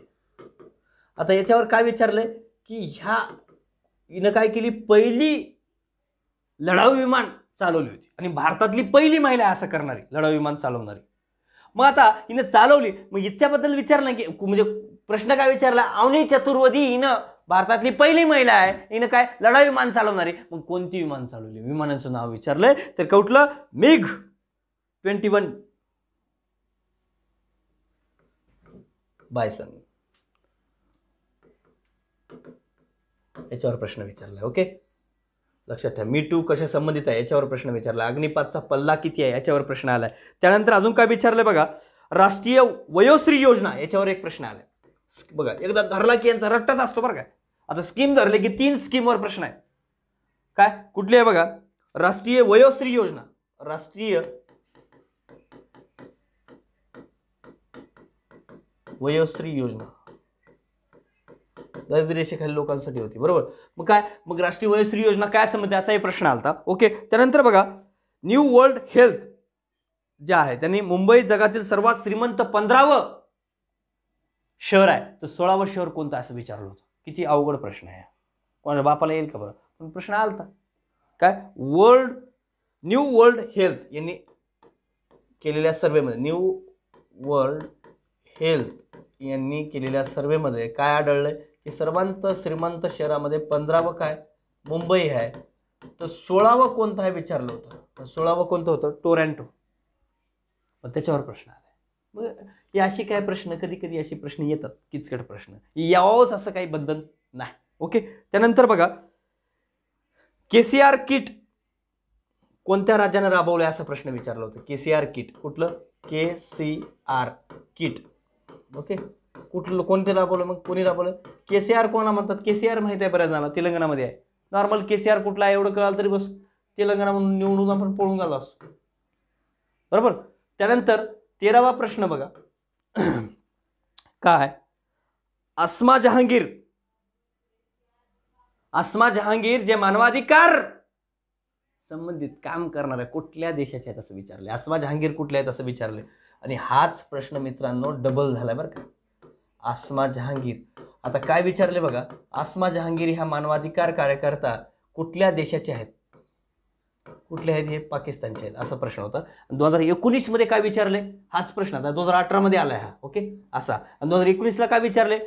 आता याच्यावर काय विचारलंय की ह्या हिनं काय केली पहिली लढाऊ विमान चालवली होती आणि भारतातली पहिली महिला असं करणारी लढाऊ विमान चालवणारी मग आता हिनं चालवली मग हिच्याबद्दल विचारलं की म्हणजे प्रश्न काय विचारला अवनी चतुर्वधी हिनं भारतातली पहिली महिला आहे हिनं काय लढाऊ विमान चालवणारी मग कोणती विमान चालवली विमानाचं नाव विचारलंय तर कुठलं मेघ ट्वेंटी वन बायसन याच्यावर प्रश्न विचारलाय ओके लक्षात ठेवा मी टू कशा संबंधित आहे याच्यावर प्रश्न विचारला अग्निपातचा पल्ला किती आहे याच्यावर प्रश्न आलाय त्यानंतर अजून काय विचारलं बघा राष्ट्रीय वयोश्री योजना याच्यावर एक प्रश्न आलाय बघा एकदा धरला की यांचा रट्टच असतो बरं काय आता स्कीम धरले की तीन स्कीमवर प्रश्न आहे काय कुठली आहे बघा राष्ट्रीय वयोश्री योजना राष्ट्रीय वयोश्री योजना दरिद्रेषेखाली लोकांसाठी होती बरोबर मग काय मग राष्ट्रीय वयस्त्री योजना काय समजते असाही प्रश्न आला ओके त्यानंतर बघा न्यू वर्ल्ड हेल्थ जे आहे त्यांनी मुंबई जगातील सर्वात श्रीमंत पंधरावं शहर आहे तर सोळावं शहर कोणतं असं विचारलं होतं किती अवघड प्रश्न आहे कोणा बापाला येईल का बरं पण प्रश्न आलता काय वर्ल्ड न्यू वर्ल्ड हेल्थ यांनी केलेल्या सर्वेमध्ये न्यू वर्ल्ड हेल्थ यांनी केलेल्या सर्वेमध्ये काय आढळलं सर्वांत श्रीमंत शहरामध्ये पंधरावं काय मुंबई आहे तर सोळावं कोणतं आहे विचारलं होतं सोळावं कोणतं होतं टोरॅन्टो मग त्याच्यावर प्रश्न आला मग हे अशी काय प्रश्न कधी कधी असे प्रश्न येतात किचकट प्रश्न यावंच असं काही बंधन नाही ओके त्यानंतर बघा के सी आर किट कोणत्या राज्यानं राबवलं असा प्रश्न विचारला होता के सी आर किट कुठलं K C R kit okay कुठलं कोणते राबवलं मग कोणी राबवलं के सी आर कोणा म्हणतात के सी आर माहिती आहे बऱ्याच जणांना तेलंगणामध्ये आहे नॉर्मल के सी आर कुठला आहे एवढं कळालं तरी बस तेलंगणा म्हणून निवडून आपण पळून गेलो असतो बरोबर त्यानंतर तेरावा प्रश्न बघा काय अस्मा जहांगीर अस्मा जहांगीर जे मानवाधिकार संबंधित काम आहे कुठल्या देशाचे आहेत असं विचारले अस्मा जहांगीर कुठले आहेत असं विचारले आणि हाच प्रश्न मित्रांनो डबल झालाय बरं का आसमा जहांगीर आता काय विचारले बघा आसमा जहांगीर ह्या मानवाधिकार कार्यकर्ता कुठल्या देशाचे आहेत कुठले आहेत हे पाकिस्तानचे आहेत असा प्रश्न होता दोन हजार एकोणीसमध्ये काय विचारले हाच प्रश्न आता दोन हजार अठरामध्ये आला हा ओके असा आणि दोन हजार एकोणीसला काय विचारले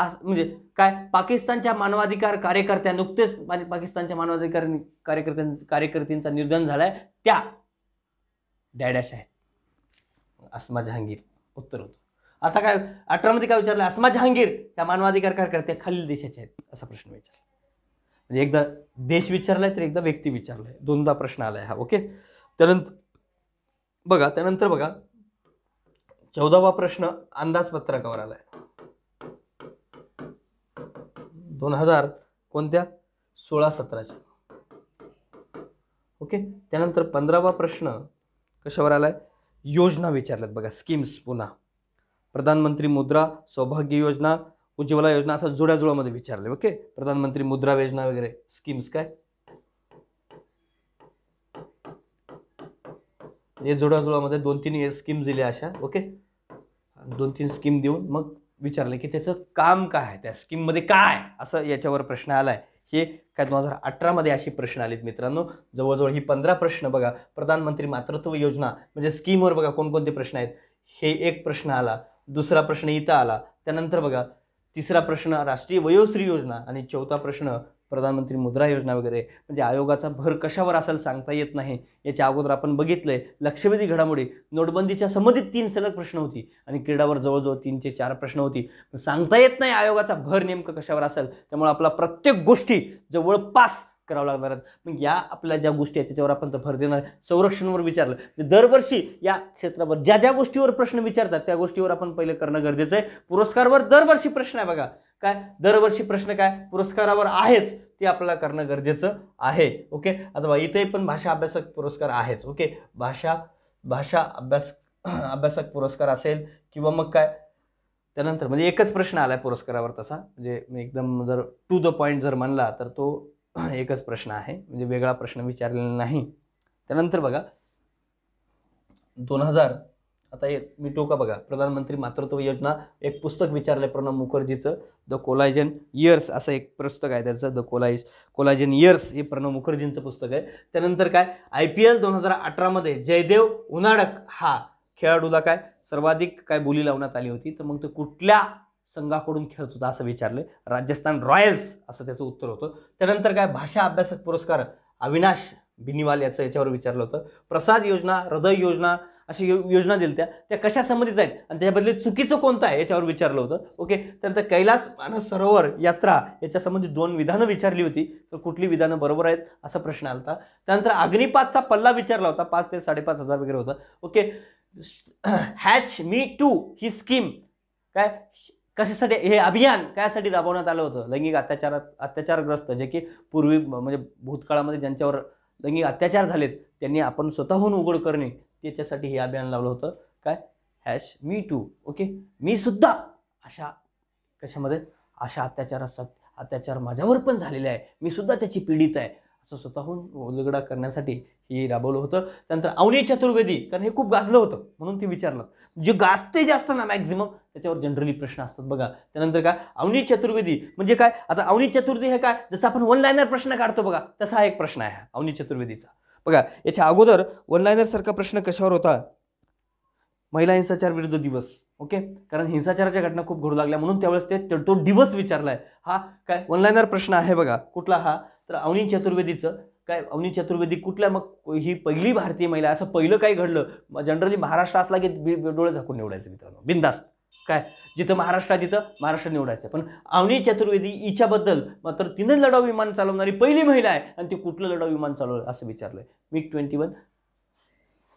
आज म्हणजे काय पाकिस्तानच्या मानवाधिकार कार्यकर्त्या नुकतेच पाकिस्तानच्या मानवाधिकार कार्यकर्त्यां कार्यकर्त्यांचा निर्धन झालाय त्या डॅडॅश आहेत आसमा जहांगीर उत्तर होतं आता काय अठरामध्ये काय विचारलं अस्मा जहांगीर या मानवाधिकार कार्यकर्ते खालील देशाचे आहेत असा प्रश्न विचारला म्हणजे एकदा देश विचारलाय तर एकदा व्यक्ती विचारलाय दोनदा प्रश्न आलाय हा ओके त्यानंतर बघा त्यानंतर बघा चौदावा प्रश्न अंदाजपत्रकावर आलाय दोन हजार कोणत्या सोळा सतराच्या ओके त्यानंतर पंधरावा प्रश्न कशावर आलाय योजना विचारल्यात बघा स्कीम्स पुन्हा प्रधानमंत्री मुद्रा सौभाग्य योजना उज्ज्वला योजना असं जुळ्याजुळामध्ये विचारले ओके प्रधानमंत्री मुद्रा योजना वगैरे स्कीम्स काय हे जोडाजुळामध्ये दोन तीन स्कीम दिल्या अशा ओके दोन तीन स्कीम देऊन मग विचारले की त्याचं काम काय आहे त्या स्कीममध्ये काय असं याच्यावर प्रश्न आलाय हे काय दोन हजार अठरामध्ये अशी प्रश्न आलेत मित्रांनो जवळजवळ ही पंधरा प्रश्न बघा प्रधानमंत्री मातृत्व योजना म्हणजे स्कीमवर बघा कोणकोणते प्रश्न आहेत हे एक प्रश्न आला दुसरा प्रश्न इथं आला त्यानंतर बघा तिसरा प्रश्न राष्ट्रीय वयोश्री योजना आणि चौथा प्रश्न प्रधानमंत्री मुद्रा योजना वगैरे म्हणजे आयोगाचा भर कशावर असेल सांगता येत नाही याच्या अगोदर आपण बघितलंय आहे लक्षवेधी घडामोडी नोटबंदीच्या संबंधित तीन सलग प्रश्न होती आणि क्रीडावर जवळजवळ तीनचे चार प्रश्न होती सांगता येत नाही आयोगाचा भर नेमकं कशावर असेल त्यामुळे आपला प्रत्येक गोष्टी जवळपास करावं लागणार आहेत मग या आपल्या ज्या गोष्टी आहेत त्याच्यावर आपण तर भर देणार संरक्षणवर विचारलं म्हणजे दरवर्षी या क्षेत्रावर ज्या ज्या गोष्टीवर प्रश्न विचारतात त्या गोष्टीवर आपण पहिले करणं गरजेचं आहे पुरस्कारवर दरवर्षी प्रश्न आहे बघा काय दरवर्षी प्रश्न काय पुरस्कारावर आहेच ते आपल्याला करणं गरजेचं आहे ओके आता इथे पण भाषा अभ्यासक पुरस्कार आहेच ओके भाषा भाषा अभ्यास अभ्यासक पुरस्कार असेल किंवा मग काय त्यानंतर म्हणजे एकच प्रश्न आला आहे पुरस्कारावर तसा म्हणजे मी एकदम जर टू द पॉईंट जर म्हणला तर तो एकच प्रश्न आहे म्हणजे वेगळा प्रश्न विचारलेला नाही त्यानंतर बघा दोन हजार आता मी टोका बघा प्रधानमंत्री मातृत्व योजना एक पुस्तक विचारलं प्रणव मुखर्जीचं द कोलायजन इयर्स असं एक पुस्तक आहे त्याचं द कोलाइज कोलायजन इयर्स हे प्रणव मुखर्जींचं पुस्तक आहे त्यानंतर काय आय पी एल दोन हजार अठरामध्ये जयदेव उनाडक हा खेळाडूला काय सर्वाधिक काय बोली लावण्यात आली होती तर मग ते कुठल्या संघाकडून खेळत होता असं विचारलं राजस्थान रॉयल्स असं त्याचं उत्तर होतं त्यानंतर काय भाषा अभ्यासक पुरस्कार अविनाश बिनिवाल याचं याच्यावर विचारलं होतं प्रसाद योजना हृदय योजना अशी यो योजना दिल्या त्या त्या कशा संबंधित आहेत आणि त्याच्याबद्दल चुकीचं कोणतं आहे याच्यावर विचारलं होतं ओके त्यानंतर कैलास मानस सरोवर यात्रा याच्या दोन विधानं विचारली होती तर कुठली विधानं बरोबर आहेत असा प्रश्न आला होता त्यानंतर अग्निपाचचा पल्ला विचारला होता पाच ते साडेपाच हजार वगैरे होता ओके हॅच मी टू ही स्कीम काय कशासाठी हे अभियान कायसाठी राबवण्यात आलं होतं लैंगिक अत्याचारात अत्याचारग्रस्त जे की पूर्वी म्हणजे भूतकाळामध्ये ज्यांच्यावर लैंगिक अत्याचार झालेत त्यांनी आपण स्वतःहून उघड करणे त्याच्यासाठी हे अभियान लावलं होतं काय हॅश मी टू ओके मी सुद्धा अशा कशामध्ये अशा अत्याचाराचा अत्याचार माझ्यावर पण झालेले आहे मी सुद्धा त्याची पीडित आहे असं स्वतःहून उलगडा करण्यासाठी हे राबवलं होतं त्यानंतर अवनी चतुर्वेदी कारण हे खूप गाजलं होतं म्हणून ते विचारलं जे गाजते जास्त ना मॅक्झिमम त्याच्यावर जनरली प्रश्न असतात बघा त्यानंतर काय अवनी चतुर्वेदी म्हणजे काय आता अवनी चतुर्वेदी हे काय जसं आपण वन लायनर प्रश्न काढतो बघा तसा हा एक प्रश्न आहे अवनी चतुर्वेदीचा बघा याच्या अगोदर वन लायनर सारखा प्रश्न कशावर होता महिला हिंसाचार विरुद्ध दिवस ओके कारण हिंसाचाराच्या घटना खूप घडू लागल्या म्हणून त्यावेळेस ते तो दिवस विचारलाय हा काय वनलाईनर प्रश्न आहे बघा कुठला हा तर अवनी चतुर्वेदीचं काय अवनी चतुर्वेदी कुठल्या मग ही पहिली भारतीय महिला असं पहिलं काय घडलं जनरली महाराष्ट्र असला की डोळे झाकून निवडायचं मित्रांनो बिंदास्त काय जिथं महाराष्ट्रात तिथं महाराष्ट्र निवडायचं पण अवनी चतुर्वेदी हिच्याबद्दल मात्र तिनं लढाऊ विमान चालवणारी पहिली महिला आहे आणि ती कुठलं लढाऊ विमान चालवलं असं विचारलं मिग ट्वेंटी वन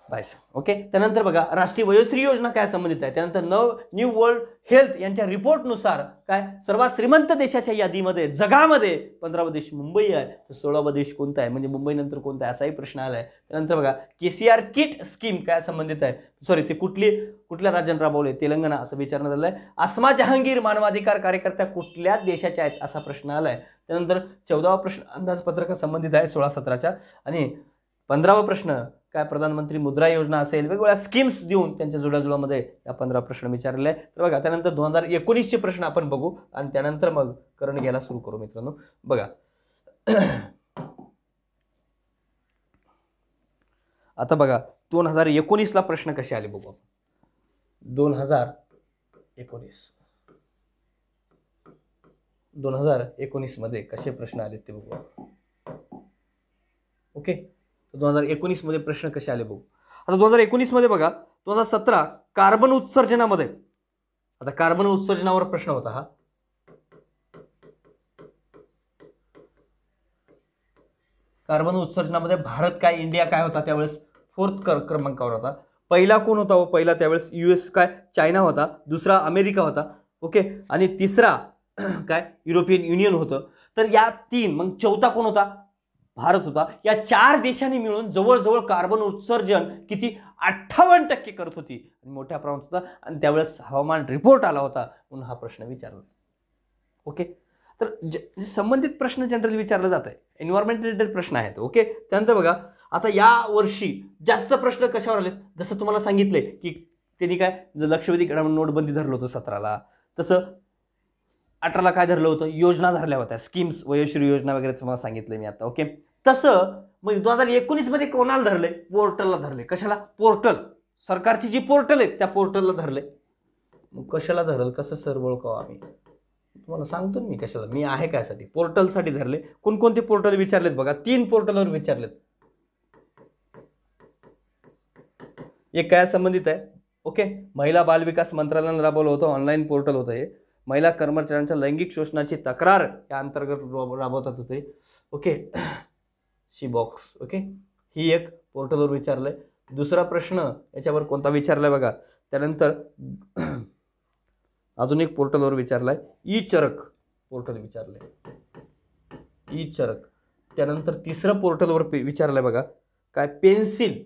व्हायचं ओके त्यानंतर बघा राष्ट्रीय वयोश्री योजना काय संबंधित आहे त्यानंतर नव न्यू वर्ल्ड हेल्थ यांच्या रिपोर्टनुसार काय सर्वात श्रीमंत देशाच्या यादीमध्ये जगामध्ये पंधरावा देश मुंबई आहे तर सोळावा देश कोणता आहे म्हणजे मुंबईनंतर कोणता आहे असाही प्रश्न आला आहे त्यानंतर बघा K C R kit scheme काय संबंधित आहे सॉरी ते कुठली कुठल्या राज्यांना राबवले तेलंगणा असं विचारण्यात आलं आहे आसमा जहांगीर मानवाधिकार कार्यकर्त्या कुठल्या देशाच्या आहेत असा प्रश्न आला आहे त्यानंतर चौदावा प्रश्न अंदाजपत्रका संबंधित आहे सोळा सतराच्या आणि पंधरावा प्रश्न काय प्रधानमंत्री मुद्रा योजना असेल वेगवेगळ्या स्कीम्स देऊन त्यांच्या जुळ्याजुळामध्ये या पंधरा प्रश्न विचारले तर बघा त्यानंतर दोन हजार एकोणीसचे प्रश्न आपण बघू आणि त्यानंतर मग करण घ्यायला सुरू करू मित्रांनो बघा आता बघा दोन हजार एकोणीसला प्रश्न कसे आले बघू आपण दोन हजार एकोणीस दोन हजार एकोणीसमध्ये कसे प्रश्न आले ते बघू ओके दोन हजार एकोणीसमध्ये प्रश्न कसे आले बघू आता दोन हजार एकोणीसमध्ये बघा दोन हजार सतरा कार्बन उत्सर्जनामध्ये आता कार्बन उत्सर्जनावर प्रश्न होता हा कार्बन उत्सर्जनामध्ये भारत काय इंडिया काय होता त्यावेळेस फोर्थ क्रमांकावर होता पहिला कोण होता व हो? पहिला त्यावेळेस यू एस काय चायना होता दुसरा अमेरिका होता ओके आणि तिसरा काय युरोपियन युनियन होतं तर या तीन मग चौथा कोण होता भारत होता या चार देशांनी मिळून जवळजवळ कार्बन उत्सर्जन किती अठ्ठावन्न टक्के करत होती आणि मोठ्या प्रमाणात होता आणि त्यावेळेस हवामान रिपोर्ट आला होता म्हणून हा प्रश्न विचारला ओके तर ज संबंधित प्रश्न जनरली विचारला जात आहे एन्व्हायरमेंट रिलेटेड प्रश्न आहेत ओके त्यानंतर बघा आता या वर्षी जास्त प्रश्न कशावर आले जसं तुम्हाला सांगितलंय की त्यांनी काय लक्षवेधी नोटबंदी धरलं होतं सतराला तसं अठराला काय धरलं होतं योजना धरल्या होत्या स्कीम्स वयोश्री योजना वगैरे तुम्हाला सांगितलं मी आता ओके तसं मग म्हणजे दोन हजार एकोणीसमध्ये कोणाला धरले पोर्टलला धरले कशाला पोर्टल सरकारची जी पोर्टल आहेत त्या पोर्टलला धरले मग कशाला धरल कसं सर ओळखावं आम्ही तुम्हाला सांगतो मी कशाला मी आहे कायसाठी पोर्टलसाठी धरले कोणकोणते पोर्टल विचारलेत बघा तीन पोर्टलवर विचारलेत एक काय संबंधित आहे ओके महिला बालविकास मंत्रालयानं राबवलं होतं ऑनलाईन पोर्टल होतं हे महिला कर्मचाऱ्यांच्या लैंगिक शोषणाची तक्रार या अंतर्गत राबवतात होते ओके शी बॉक्स ओके ही एक पोर्टलवर विचारलं आहे दुसरा प्रश्न याच्यावर कोणता विचारला आहे बघा त्यानंतर अजून एक पोर्टलवर विचारलाय आहे ई चरक पोर्टल विचारलं आहे ई चरक त्यानंतर तिसरं पोर्टलवर पे बघा काय पेन्सिल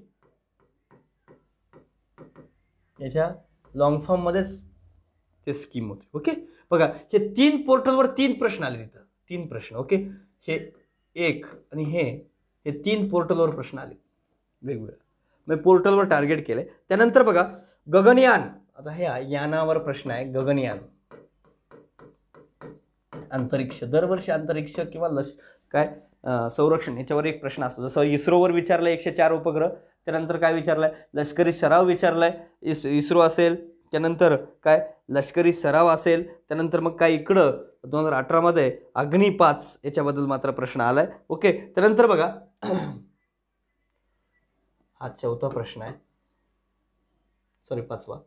याच्या लॉंग फॉर्ममध्येच ते स्कीम होती ओके बघा हे तीन पोर्टलवर तीन प्रश्न आले तिथं तीन प्रश्न ओके हे एक आणि हे हे तीन पोर्टलवर प्रश्न आले वेगवेगळ्या मी पोर्टलवर टार्गेट केले त्यानंतर बघा गगनयान आता हे यानावर प्रश्न आहे गगनयान अंतरिक्ष दरवर्षी अंतरिक्ष किंवा लस काय संरक्षण याच्यावर एक प्रश्न असतो जसं इस्रोवर विचारलं एकशे चार उपग्रह त्यानंतर काय विचारलं लष्करी सराव विचारलाय इस इस्रो असेल त्यानंतर काय लष्करी सराव असेल त्यानंतर मग काय इकडं दोन हजार अठरामध्ये अग्निपाच याच्याबद्दल मात्र प्रश्न आलाय ओके त्यानंतर बघा हा चौथा प्रश्न आहे सॉरी पाचवा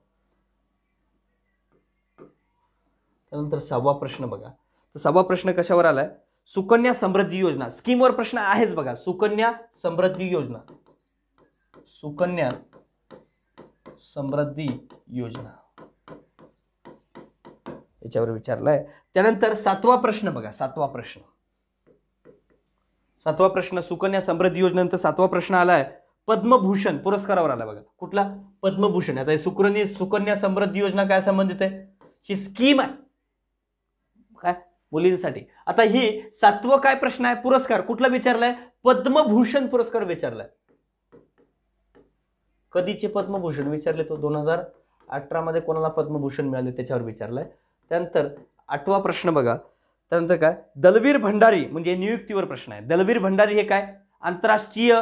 त्यानंतर सहावा प्रश्न बघा तर सहावा प्रश्न कशावर आलाय सुकन्या समृद्धी योजना स्कीमवर प्रश्न आहेच बघा सुकन्या समृद्धी योजना सुकन्या समृद्धी योजना याच्यावर विचारलाय त्यानंतर सातवा प्रश्न बघा सातवा प्रश्न सातवा प्रश्न सुकन्या समृद्धी योजनेनंतर सातवा प्रश्न आलाय पद्मभूषण पुरस्कारावर आला बघा कुठला पद्मभूषण आता सुकन्या सुकन्या समृद्धी योजना काय संबंधित आहे ही स्कीम आहे काय मुलींसाठी आता ही सातवं काय प्रश्न आहे पुरस्कार कुठला विचारलाय पद्मभूषण पुरस्कार विचारलाय कधीचे पद्मभूषण विचारले तो दोन हजार अठरामध्ये कोणाला पद्मभूषण मिळाले त्याच्यावर विचारलंय त्यानंतर आठवा प्रश्न बघा त्यानंतर काय दलवीर भंडारी म्हणजे नियुक्तीवर प्रश्न आहे दलवीर भंडारी हे काय आंतरराष्ट्रीय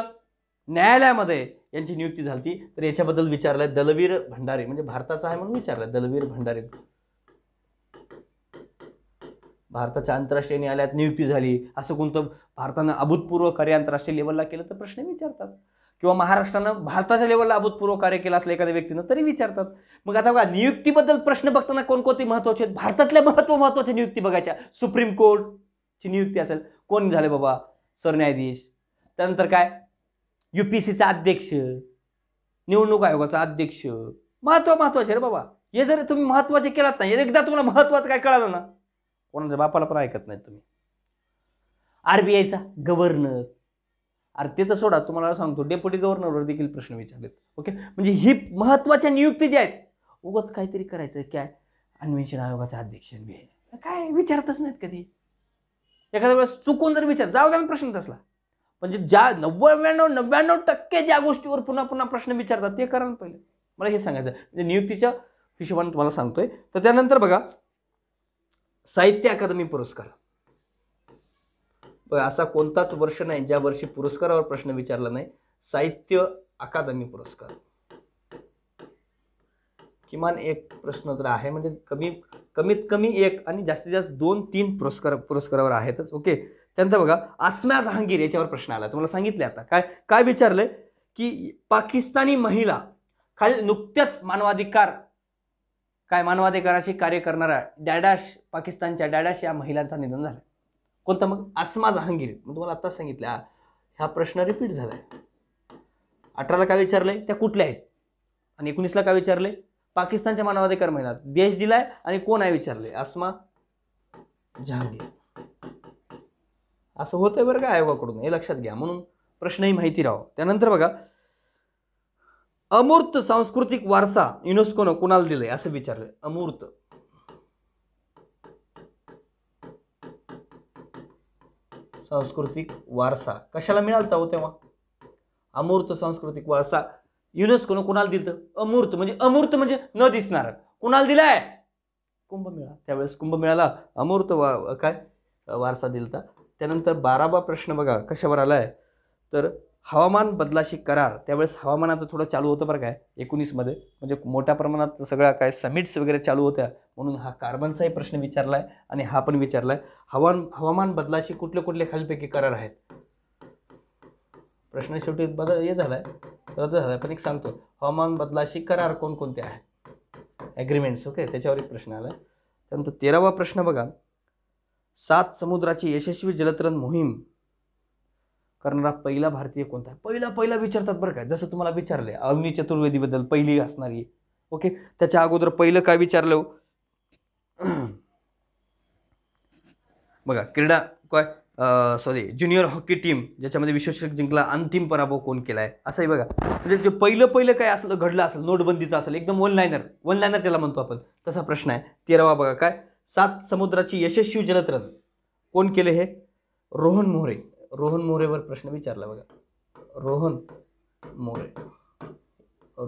न्यायालयामध्ये यांची नियुक्ती झाली तर याच्याबद्दल विचारलंय दलवीर भंडारी म्हणजे भारताचा आहे म्हणून विचारलंय दलवीर भंडारी भारताच्या आंतरराष्ट्रीय न्यायालयात नियुक्ती झाली असं कोणतं भारतानं अभूतपूर्व कार्य आंतरराष्ट्रीय लेवलला केलं तर प्रश्न विचारतात किंवा महाराष्ट्रानं भारताच्या लेवलला अभूतपूर्व कार्य केलं असलं एखाद्या व्यक्तीनं तरी विचारतात मग आता बघा नियुक्तीबद्दल प्रश्न बघताना कोणकोणते महत्त्वाचे आहेत भारतातल्या महत्त्व महत्त्वाच्या नियुक्ती बघायच्या सुप्रीम कोर्टची नियुक्ती असेल कोण झाले बाबा सरन्यायाधीश त्यानंतर काय यू पी सीचा अध्यक्ष निवडणूक आयोगाचा अध्यक्ष महत्त्व महत्त्वाचे रे बाबा हे जर तुम्ही महत्त्वाचे केलात नाही एकदा तुम्हाला महत्त्वाचं काय कळालं ना कोणाच्या बापाला पण ऐकत नाही तुम्ही आरबीआयचा गव्हर्नर अरे ते सोडा तुम्हाला सांगतो डेप्युटी गव्हर्नरवर देखील प्रश्न विचारलेत ओके म्हणजे ही महत्त्वाच्या नियुक्ती ज्या आहेत उगाच काहीतरी करायचं काय अन्वेषण आयोगाचा अध्यक्ष काय विचारतच नाहीत कधी एखाद्या वेळेस चुकून जर विचार जाऊ द्या प्रश्न तसला म्हणजे ज्या नव्याण्णव नव्याण्णव टक्के ज्या गोष्टीवर पुन्हा पुन्हा प्रश्न विचारतात ते करा ना पहिले मला हे सांगायचं म्हणजे नियुक्तीच्या हिशोबाने तुम्हाला सांगतोय तर त्यानंतर बघा साहित्य अकादमी पुरस्कार असा कोणताच वर्ष नाही ज्या वर्षी पुरस्कारावर प्रश्न विचारला नाही साहित्य अकादमी पुरस्कार किमान एक प्रश्न तर आहे म्हणजे कमी कमीत कमी एक आणि जास्तीत जास्त दोन तीन पुरस्कार पुरस्कारावर आहेतच ओके त्यानंतर बघा आसम्या जहांगीर याच्यावर प्रश्न आला तुम्हाला सांगितले आता काय काय विचारलंय की पाकिस्तानी महिला खाली नुकत्याच मानवाधिकार काय मानवाधिकाराशी कार्य करणारा डॅडॅश पाकिस्तानच्या डॅडॅश या महिलांचा निधन झालं कोणता मग अस्मा जहांगीर मग तुम्हाला आता सांगितलं ह्या प्रश्न रिपीट झालाय अठराला काय विचारलंय त्या कुठल्या आहेत आणि एकोणीसला काय विचारले पाकिस्तानच्या मानवाधिकार महिन्यात देश दिलाय आणि कोण आहे विचारले अस्मा जहांगीर असं होतंय बरं का आयोगाकडून हे लक्षात घ्या म्हणून प्रश्नही माहिती राहो त्यानंतर बघा अमूर्त सांस्कृतिक वारसा युनेस्कोनं कोणाला दिलंय असं विचारलंय अमूर्त सांस्कृतिक वारसा कशाला मिळालता हो तेव्हा अमूर्त सांस्कृतिक वारसा युनेस्कोनं कुणाला दिलं अमूर्त म्हणजे अमूर्त म्हणजे न दिसणार कुणाला दिलाय कुंभमेळा त्यावेळेस कुंभमेळाला अमूर्त वा काय वारसा दिलता त्यानंतर बाराबा प्रश्न बघा कशावर आलाय तर हवामान बदलाशी करार त्यावेळेस हवामानाचं थोडं चालू होतं बरं काय एकोणीसमध्ये म्हणजे मोठ्या प्रमाणात सगळ्या काय समिट्स वगैरे चालू होत्या म्हणून हा कार्बनचाही प्रश्न विचारला आहे आणि हा पण विचारला आहे हवामान हवामान बदलाशी कुठले कुठले खालीपैकी करार आहेत प्रश्न शेवटी बदल हे झाला आहे रद्द झाला पण एक सांगतो हवामान बदलाशी करार कोणकोणते आहेत ॲग्रीमेंट्स ओके त्याच्यावर एक प्रश्न आला त्यानंतर तेरावा प्रश्न बघा सात समुद्राची यशस्वी जलतरण मोहीम करणारा पहिला भारतीय कोणता आहे पहिला पहिला विचारतात बरं काय जसं तुम्हाला विचारलं आहे चतुर्वेदी चतुर्वेदीबद्दल पहिली असणारी ओके त्याच्या अगोदर पहिलं काय विचारलं हो? बघा क्रीडा काय सॉरी ज्युनियर हॉकी टीम ज्याच्यामध्ये विश्वचषक जिंकला अंतिम पराभव कोण केला आहे असंही बघा म्हणजे जे पहिलं पहिलं काय असलं घडलं असेल नोटबंदीचं असेल एकदम वन लायनर वन लायनर ज्याला म्हणतो आपण तसा प्रश्न आहे तेरावा बघा काय सात समुद्राची यशस्वी जलतरण कोण केले हे रोहन मोहरे रोहन मोरेवर प्रश्न विचारला बघा रोहन मोरे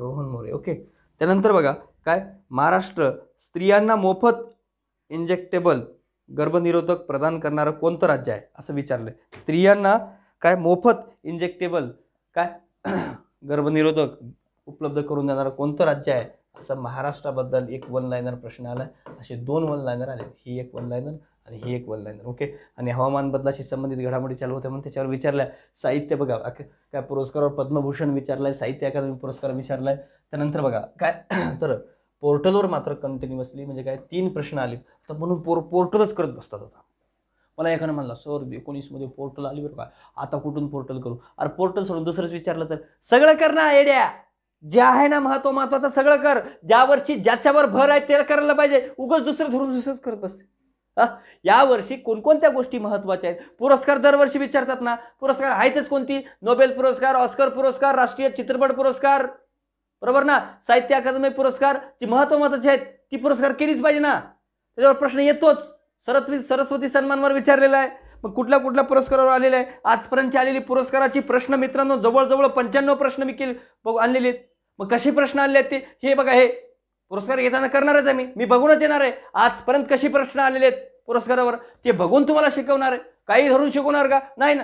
रोहन मोरे ओके त्यानंतर बघा काय महाराष्ट्र स्त्रियांना मोफत इंजेक्टेबल गर्भनिरोधक प्रदान करणारं कोणतं राज्य आहे असं विचारलं स्त्रियांना काय मोफत इंजेक्टेबल काय गर्भनिरोधक उपलब्ध करून देणारं कोणतं राज्य आहे असं महाराष्ट्राबद्दल एक वन लायनर प्रश्न आला असे दोन वन लायनर आले ही एक वन लायनर आणि ही एक वन ओके आणि हवामान बदलाशी संबंधित घडामोडी चालू होत्या म्हणून त्याच्यावर विचारलं साहित्य बघा काय पुरस्कारावर पद्मभूषण विचारला साहित्य अकादमी पुरस्कार विचारला त्यानंतर बघा काय तर पोर्टलवर मात्र कंटिन्युअसली म्हणजे काय तीन प्रश्न आले तर म्हणून पोर पोर्टलच करत बसतात आता मला म्हणलं म्हणला सर एकोणीसमध्ये पोर्टल आली बरं का आता कुठून पोर्टल करू अरे पोर्टल सोडून दुसरंच विचारलं तर सगळं कर ना एड्या जे आहे ना महत्व महत्वाचं सगळं कर ज्या वर्षी ज्याच्यावर भर आहे त्याला करायला पाहिजे उगच दुसरं धरून दुसरंच करत बसते यावर्षी कोणकोणत्या गोष्टी महत्त्वाच्या आहेत पुरस्कार दरवर्षी विचारतात ना पुरस्कार आहेतच कोणती नोबेल पुरस्कार ऑस्कर पुरस्कार राष्ट्रीय चित्रपट पुरस्कार बरोबर ना साहित्य अकादमी पुरस्कार जी महत्व महत्वाचे आहेत ती पुरस्कार केलीच पाहिजे ना त्याच्यावर प्रश्न येतोच सरस्वती सरस्वती सन्मानवर विचारलेला आहे मग कुठल्या कुठल्या पुरस्कारावर आलेला आहे आजपर्यंतची आलेली पुरस्काराची प्रश्न मित्रांनो जवळजवळ पंच्याण्णव प्रश्न मी केले आणलेले मग कसे प्रश्न आणले आहेत ते हे बघा हे पुरस्कार घेताना करणारच आहे मी मी बघूनच येणार आहे आजपर्यंत कशी प्रश्न आलेले आहेत पुरस्कारावर ते बघून तुम्हाला शिकवणार आहे काही धरून शिकवणार का नाही ना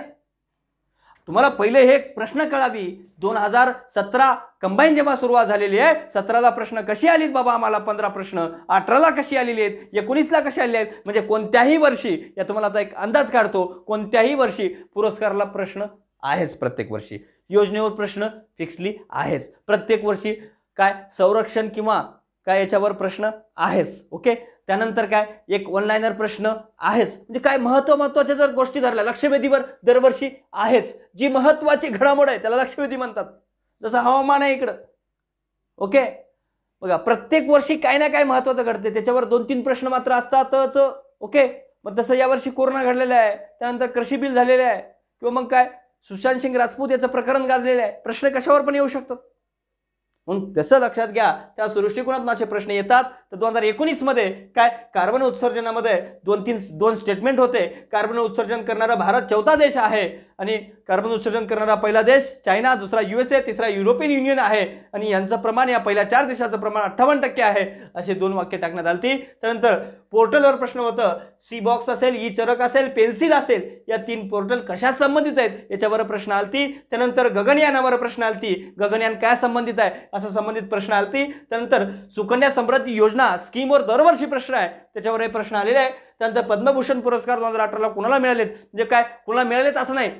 तुम्हाला पहिले हे प्रश्न कळावी दोन हजार सतरा कंबाईन जेव्हा सुरुवात झालेली आहे सतराला प्रश्न कशी आलीत बाबा आम्हाला पंधरा प्रश्न अठराला कशी आलेली आहेत एकोणीसला कशी आलेले आहेत म्हणजे कोणत्याही वर्षी या तुम्हाला आता एक अंदाज काढतो कोणत्याही वर्षी पुरस्काराला प्रश्न आहेच प्रत्येक वर्षी योजनेवर प्रश्न फिक्सली आहेच प्रत्येक वर्षी काय संरक्षण किंवा काय याच्यावर प्रश्न आहेच ओके त्यानंतर काय एक ऑनलाईनर प्रश्न आहेच म्हणजे काय महत्व महत्वाच्या जर गोष्टी धरल्या लक्षवेधीवर दरवर्षी आहेच जी महत्वाची घडामोड आहे त्याला लक्षवेधी म्हणतात जसं हवामान आहे इकडं ओके बघा प्रत्येक वर्षी काय ना काय महत्वाचं घडते त्याच्यावर दोन तीन प्रश्न मात्र असतातच ओके मग जसं यावर्षी कोरोना घडलेला आहे त्यानंतर कृषी बिल झालेले आहे किंवा मग काय सुशांत सिंग राजपूत याचं प्रकरण गाजलेलं आहे प्रश्न कशावर पण येऊ शकतात म्हणून तसं लक्षात घ्या त्या सृष्टिकोनातून असे प्रश्न येतात तर दोन हजार एकोणीसमध्ये काय कार्बन उत्सर्जनामध्ये दोन तीन दोन स्टेटमेंट होते कार्बन उत्सर्जन करणारा भारत चौथा देश आहे आणि कार्बन उत्सर्जन करणारा पहिला देश चायना दुसरा यू एस ए तिसरा युरोपियन युनियन आहे आणि यांचं प्रमाण या पहिल्या चार देशाचं प्रमाण अठ्ठावन्न टक्के आहे असे दोन वाक्य टाकण्यात आली त्यानंतर पोर्टलवर प्रश्न होतं सी बॉक्स असेल ई e चरक असेल पेन्सिल असेल या तीन पोर्टल कशा संबंधित आहेत याच्यावर प्रश्न आलती त्यानंतर गगनयानावर प्रश्न आलती गगनयान काय संबंधित आहे असं संबंधित प्रश्न आलती त्यानंतर सुकन्या समृद्धी योजना स्कीमवर दरवर्षी प्रश्न आहे त्याच्यावर हे प्रश्न आलेले आहे त्यानंतर पद्मभूषण पुरस्कार दोन हजार कोणाला मिळालेत म्हणजे काय कोणाला मिळालेत असं नाही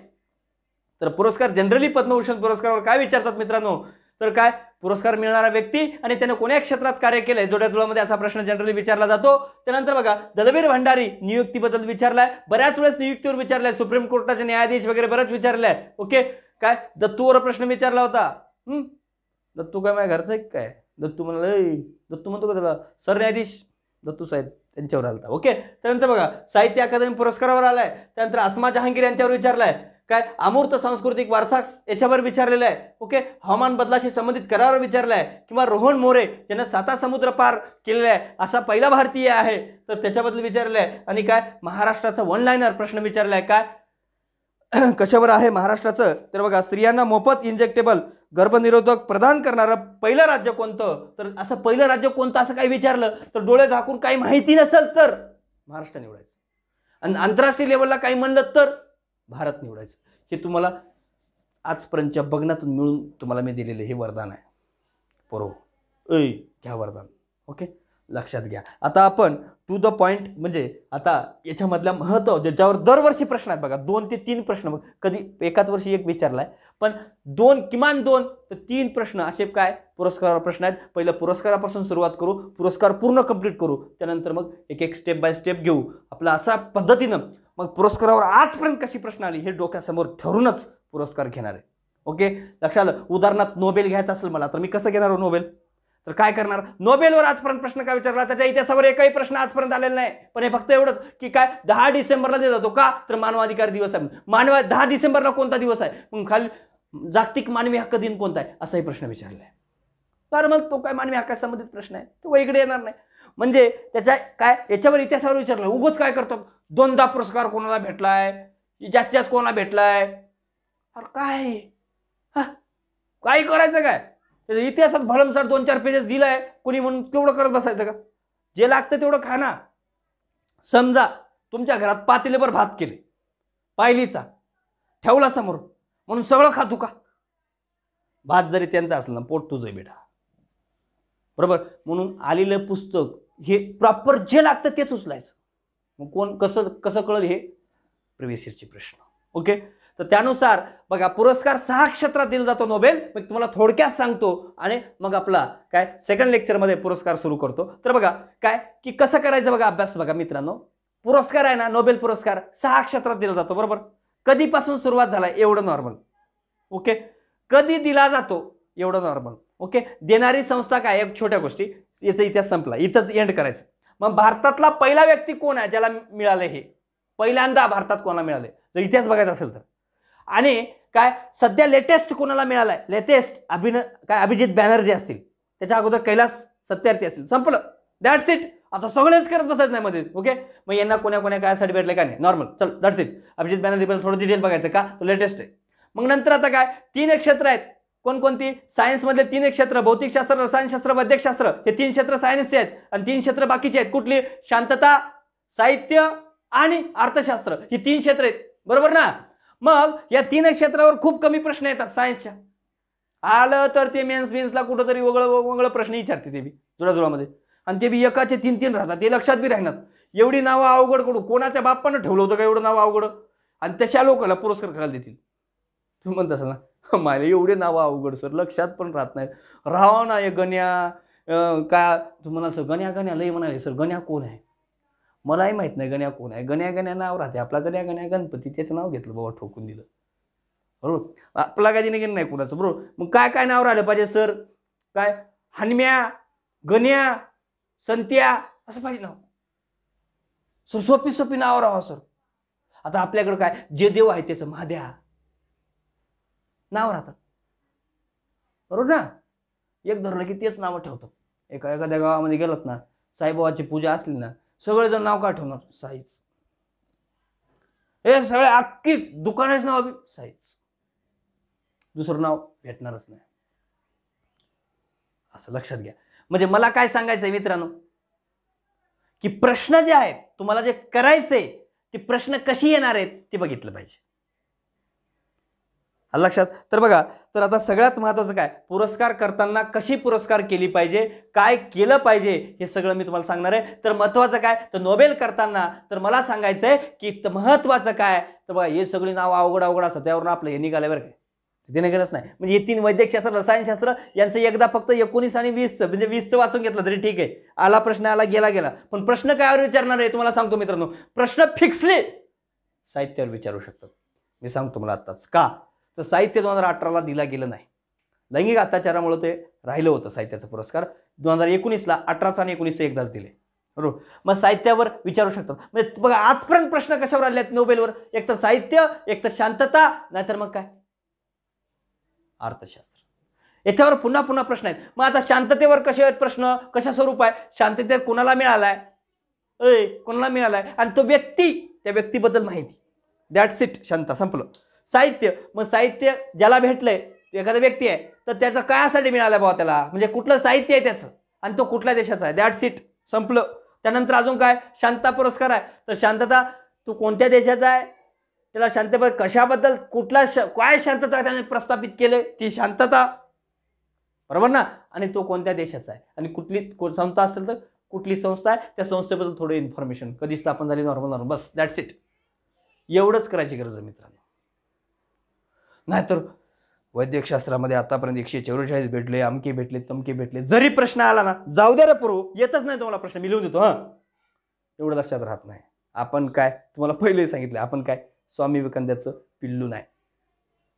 तर पुरस्कार जनरली पद्मभूषण पुरस्कारावर काय विचारतात मित्रांनो तर काय पुरस्कार मिळणारा व्यक्ती आणि त्याने कोण्या क्षेत्रात कार्य केलंय जोड्या जुळामध्ये असा प्रश्न जनरली विचारला जातो त्यानंतर बघा दलवीर भंडारी नियुक्तीबद्दल विचारलाय बऱ्याच वेळेस नियुक्तीवर विचारलाय सुप्रीम कोर्टाचे न्यायाधीश वगैरे बरंच विचारलंय ओके काय दत्तूवर प्रश्न विचारला होता दत्तू काय माझ्या घरचं एक काय दत्तू म्हणाला दत्तू म्हणतो का त्याला सरन्यायाधीश दत्तू साहेब त्यांच्यावर आलता ओके त्यानंतर बघा साहित्य अकादमी पुरस्कारावर आलाय त्यानंतर आसमा जहांगीर यांच्यावर विचारलाय काय अमूर्त सांस्कृतिक वारसा याच्यावर विचारलेला आहे ओके हवामान बदलाशी संबंधित करावर विचारलं आहे किंवा रोहन मोरे ज्यांना साता समुद्र पार केलेला आहे असा पहिला भारतीय आहे तर त्याच्याबद्दल विचारलं आहे आणि काय महाराष्ट्राचा वन लायनर प्रश्न विचारलाय काय कशावर आहे महाराष्ट्राचं तर बघा स्त्रियांना मोफत इंजेक्टेबल गर्भनिरोधक प्रदान करणारं पहिलं राज्य कोणतं तर असं पहिलं राज्य कोणतं असं काही विचारलं तर डोळे झाकून काही माहिती नसेल तर महाराष्ट्र निवडायचं आणि आंतरराष्ट्रीय लेवलला काही म्हणलं तर भारत निवडायचं हे तुम्हाला आजपर्यंतच्या बघण्यातून मिळून तुम्हाला मी दिलेलं हे वरदान आहे बरोबर ऐ घ्या वरदान ओके लक्षात घ्या आता आपण टू द पॉईंट म्हणजे आता याच्यामधल्या महत्त्व ज्याच्यावर दरवर्षी प्रश्न आहेत बघा दोन ते तीन प्रश्न कधी एकाच वर्षी एक विचारला आहे पण दोन किमान दोन तर तीन प्रश्न असे काय पुरस्कारावर प्रश्न आहेत पहिलं पुरस्कारापासून सुरुवात करू पुरस्कार पूर्ण कंप्लीट करू त्यानंतर मग एक एक स्टेप बाय स्टेप घेऊ आपला असा पद्धतीनं मग पुरस्कारावर आजपर्यंत कशी प्रश्न आली हे डोक्यासमोर ठरूनच पुरस्कार घेणार आहे ओके लक्षात आलं उदाहरणार्थ नोबेल घ्यायचा असेल मला तर मी कसं घेणार नोबेल हो तर काय करणार नोबेलवर आजपर्यंत प्रश्न काय विचारला त्याच्या इतिहासावर एकही प्रश्न आजपर्यंत आलेला नाही पण हे फक्त एवढंच की काय दहा डिसेंबरला दिला जातो का तर मानवाधिकार दिवस आहे मानवा दहा डिसेंबरला कोणता दिवस आहे मग खाली जागतिक मानवी हक्क दिन कोणता आहे असाही प्रश्न विचारला आहे तर मग तो काय मानवी हक्का संबंधित प्रश्न आहे तो इकडे येणार नाही म्हणजे त्याच्या काय याच्यावर इतिहासावर विचारलं उगोच काय करतो दोनदा पुरस्कार कोणाला भेटलाय जास्तीत जास्त जास्त कोणाला भेटलाय अरे काय काय करायचं काय त्याचा इतिहासात भलमसार दोन चार पेजेस दिलाय आहे कोणी म्हणून तेवढं करत बसायचं का जे लागतं तेवढं खाना समजा तुमच्या घरात पातेलेभर भात केले पायलीचा ठेवला समोर म्हणून सगळं खातू का भात जरी त्यांचा असला पोट तुझं बेटा बरोबर म्हणून आलेलं पुस्तक हे प्रॉपर जे लागतं तेच उचलायचं मग कोण कसं कसं कळलं हे प्रवेशीरचे प्रश्न ओके तर त्यानुसार बघा पुरस्कार सहा क्षेत्रात दिला जातो नोबेल मग तुम्हाला थोडक्यात सांगतो आणि मग आपला काय सेकंड लेक्चरमध्ये पुरस्कार सुरू करतो तर बघा काय की कसं करायचं बघा अभ्यास बघा मित्रांनो पुरस्कार आहे ना नोबेल पुरस्कार सहा क्षेत्रात दिला जातो बरोबर कधीपासून सुरुवात झाला एवढं नॉर्मल ओके कधी दिला जातो एवढं नॉर्मल ओके देणारी संस्था काय एक छोट्या गोष्टी याचा इतिहास संपला इथंच एंड करायचं मग भारतातला पहिला व्यक्ती कोण आहे ज्याला मिळालं हे पहिल्यांदा भारतात कोणाला मिळाले जर इतिहास बघायचा असेल तर आणि काय सध्या लेटेस्ट कोणाला मिळालाय आहे लेटेस्ट अभिन काय अभिजित बॅनर्जी असतील त्याच्या अगोदर कैलास सत्यार्थी असतील संपलं दॅट्स इट आता सगळेच करत बसायचं नाही मध्ये ओके मग यांना कोण्या कोण्या काय साठी भेटले काय नाही नॉर्मल चल दॅट्स इट अभिजित बॅनर्जी थोडं डिटेल बघायचं का तो लेटेस्ट आहे मग नंतर आता काय तीन एक क्षेत्र आहेत कोणकोणती सायन्समधले तीन एक क्षेत्र भौतिकशास्त्र रसायनशास्त्र वैद्यकशास्त्र हे तीन क्षेत्र सायन्सचे आहेत आणि तीन क्षेत्र बाकीचे आहेत कुठली शांतता साहित्य आणि अर्थशास्त्र ही तीन क्षेत्र आहेत बरोबर ना मग या तीन क्षेत्रावर खूप कमी प्रश्न येतात सायन्सच्या आलं तर ते मेन्स मेन्सला कुठंतरी वगळ वगळ प्रश्न विचारते ते बी जुळाजुळामध्ये आणि ते बी एकाचे तीन तीन राहतात ते लक्षात बी राहणार एवढी नावं अवघड करू कोणाच्या बाप्पानं ठेवलं होतं का एवढं नावं अवघड आणि तशा लोकांना पुरस्कार करायला देतील तू म्हणत असाल ना मला एवढे नावं अवघड सर लक्षात पण राहत नाही राहा ना गण्या का तू म्हणाल सर गण्या गण्या लय म्हणाले सर गण्या कोण आहे मलाही माहीत नाही गण्या कोण आहे गण्या गण्या नाव राहते आपला गण्या गण्या गणपती त्याचं नाव घेतलं बाबा ठोकून दिलं बरोबर आपला काय तिने नाही कोणाचं बरोबर मग काय काय नाव राहिलं पाहिजे सर काय हनम्या गण्या संत्या असं पाहिजे नाव सर सोपी सोपी नाव राहा सर आता आपल्याकडं काय जे देव आहे त्याचं महाद्या नाव राहतात बरोबर ना एक धरलं की तेच नावं ठेवतं एका एखाद्या गावामध्ये गेलात ना साईबाबाची पूजा असली ना सगळेजण नाव काय ठेवणार साईज हे सगळे अख्खी दुकानाच नाव साईज दुसरं नाव भेटणारच नाही असं लक्षात घ्या म्हणजे मला काय सांगायचंय मित्रांनो की प्रश्न जे आहेत तुम्हाला जे करायचे ते प्रश्न कशी येणार आहेत ते बघितलं पाहिजे लक्षात तर बघा तर आता सगळ्यात महत्त्वाचं काय पुरस्कार करताना कशी पुरस्कार केली पाहिजे काय केलं पाहिजे हे सगळं मी तुम्हाला सांगणार आहे तर महत्त्वाचं काय तर नोबेल करताना तर मला सांगायचं आहे की महत्त्वाचं काय तर बघा हे सगळी नाव अवघड अवघड असतात त्यावरून आपलं हे निघाल्यावर बरं काय तिथे गरज नाही म्हणजे हे तीन वैद्यकशास्त्र रसायनशास्त्र यांचं एकदा फक्त एकोणीस आणि वीसचं म्हणजे वीसचं वाचून घेतलं तरी ठीक आहे आला प्रश्न आला गेला गेला पण प्रश्न कायवर विचारणार आहे तुम्हाला सांगतो मित्रांनो प्रश्न फिक्सले साहित्यावर विचारू शकतो मी सांगतो मला आत्ताच का तर साहित्य दोन हजार अठराला दिला गेलं नाही लैंगिक अत्याचारामुळे ते राहिलं होतं साहित्याचा पुरस्कार दोन हजार एकोणीसला अठराचा आणि एकोणीस एकदाच दिले बरोबर मग साहित्यावर विचारू शकतात म्हणजे बघा आजपर्यंत प्रश्न कशावर आले आहेत नोबेलवर एक तर साहित्य एक तर शांतता नाहीतर मग काय अर्थशास्त्र याच्यावर पुन्हा पुन्हा प्रश्न आहेत मग आता शांततेवर कसे आहेत प्रश्न कशा स्वरूप आहे शांततेत कोणाला मिळालाय ए कोणाला मिळालाय आणि तो व्यक्ती त्या व्यक्तीबद्दल माहिती दॅट्स इट शांता संपलं साहित्य मग साहित्य ज्याला भेटलंय एखादा व्यक्ती आहे तर त्याचं कायासाठी मिळालं बाबा त्याला म्हणजे कुठलं साहित्य आहे त्याचं आणि तो कुठल्या देशाचा आहे दॅट सीट संपलं त्यानंतर अजून काय शांतता पुरस्कार आहे तर शांतता तू कोणत्या देशाचा आहे त्याला शांतता कशाबद्दल कुठला श काय शांतता त्याने प्रस्थापित केलं ती शांतता बरोबर ना आणि तो कोणत्या देशाचा आहे आणि कुठली संस्था असेल तर कुठली संस्था आहे त्या संस्थेबद्दल थोडी इन्फॉर्मेशन कधी स्थापन झाली नॉर्मल नॉर्मल बस दॅट्स इट एवढंच करायची गरज आहे मित्रांनो नाहीतर वैद्यकशास्त्रामध्ये आतापर्यंत एकशे चौवेचाळीस भेटले अमके भेटले तमके भेटले जरी प्रश्न आला ना जाऊ द्या रे पुरू येतच नाही तुम्हाला प्रश्न मी लिहून देतो हां एवढं लक्षात राहत नाही आपण काय तुम्हाला पहिले सांगितलं आपण काय स्वामी विवेकानंदाचं पिल्लू नाही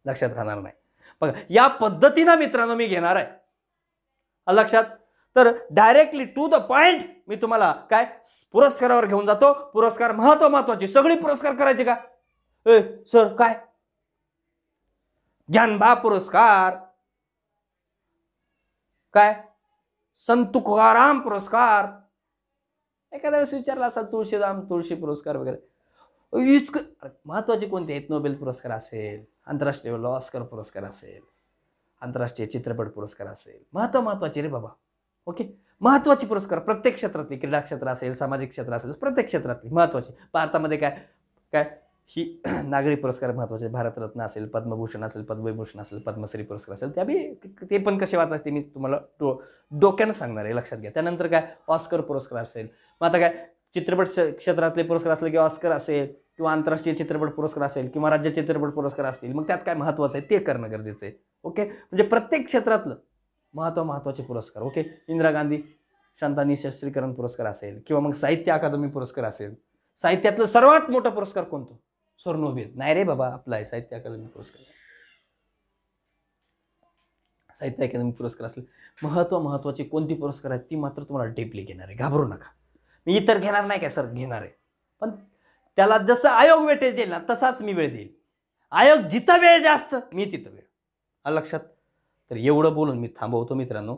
लक्षात राहणार नाही बघा या पद्धतीनं मित्रांनो मी घेणार आहे लक्षात तर डायरेक्टली टू द पॉइंट मी तुम्हाला काय पुरस्कारावर घेऊन जातो पुरस्कार महत्व महत्वाचे सगळी पुरस्कार करायचे का ए सर काय ज्ञानबा पुरस्कार काय संत तुकाराम पुरस्कार एखाद्या वेळेस विचारला असा तुळशीराम तुळशी पुरस्कार वगैरे इतकं महत्वाचे कोणते आहेत नोबेल पुरस्कार असेल आंतरराष्ट्रीय लॉस्कर पुरस्कार असेल आंतरराष्ट्रीय चित्रपट पुरस्कार असेल महत्व महत्वाचे रे बाबा ओके महत्वाचे पुरस्कार प्रत्येक क्षेत्रातले क्रीडा क्षेत्र असेल सामाजिक क्षेत्र असेल प्रत्येक क्षेत्रातले महत्वाचे भारतामध्ये काय काय ही नागरी पुरस्कार महत्त्वाचे भारतरत्न असेल पद्मभूषण असेल पद्मविभूषण असेल पद्मश्री पुरस्कार असेल त्या बी ते पण कसे वाचायचे ते मी तुम्हाला डो डोक्यानं सांगणार आहे लक्षात घ्या त्यानंतर काय ऑस्कर पुरस्कार असेल मग आता काय चित्रपट क्षेत्रातले पुरस्कार असले किंवा ऑस्कर असेल किंवा आंतरराष्ट्रीय चित्रपट पुरस्कार असेल किंवा राज्य चित्रपट पुरस्कार असतील मग त्यात काय महत्त्वाचं आहे ते करणं गरजेचं आहे ओके म्हणजे प्रत्येक क्षेत्रातलं महत्त्व महत्त्वाचे पुरस्कार ओके इंदिरा गांधी शांता शस्त्रीकरण पुरस्कार असेल किंवा मग साहित्य अकादमी पुरस्कार असेल साहित्यातलं सर्वात मोठा पुरस्कार कोणतो स्वर्णोभित नाही रे बाबा आपला आहे साहित्य अकादमी पुरस्कार साहित्य अकादमी पुरस्कार असले महत्व महत्वाची कोणती पुरस्कार आहेत ती मात्र तुम्हाला डेपली घेणार आहे घाबरू नका मी इतर घेणार नाही काय सर घेणार आहे पण त्याला जसं आयोग वेटेज देईल ना तसाच मी वेळ देईल आयोग जिथं वेळ जास्त मी तिथं वेळ आ लक्षात तर एवढं बोलून मी थांबवतो मित्रांनो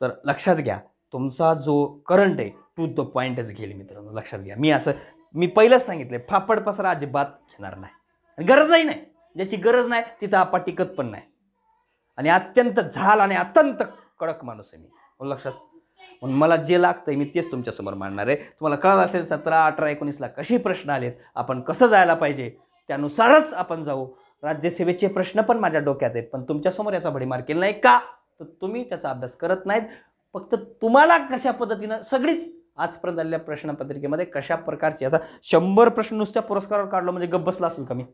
तर लक्षात घ्या तुमचा जो करंट आहे टू द पॉईंटच घेईल मित्रांनो लक्षात घ्या मी असं मी पहिलंच सांगितलं फापड पसरा अजिबात घेणार नाही गरजही नाही ज्याची गरज नाही तिथं आपा टिकत पण नाही आणि अत्यंत झाल आणि अत्यंत कडक माणूस आहे मी हो, लक्षात म्हणून मला जे लागतंय मी तेच तुमच्यासमोर मांडणार आहे तुम्हाला कळत असेल सतरा अठरा एकोणीसला कसे प्रश्न आलेत आपण कसं जायला पाहिजे त्यानुसारच आपण जाऊ राज्यसेवेचे प्रश्न पण माझ्या डोक्यात आहेत पण तुमच्यासमोर याचा भडीमार केला नाही का तर तुम्ही त्याचा अभ्यास करत नाहीत फक्त तुम्हाला कशा पद्धतीनं सगळीच आजपर्यंत आलेल्या प्रश्नपत्रिकेमध्ये कशा प्रकारची आता शंभर प्रश्न नुसत्या पुरस्कारावर काढलो म्हणजे गप्प बसला असेल का मी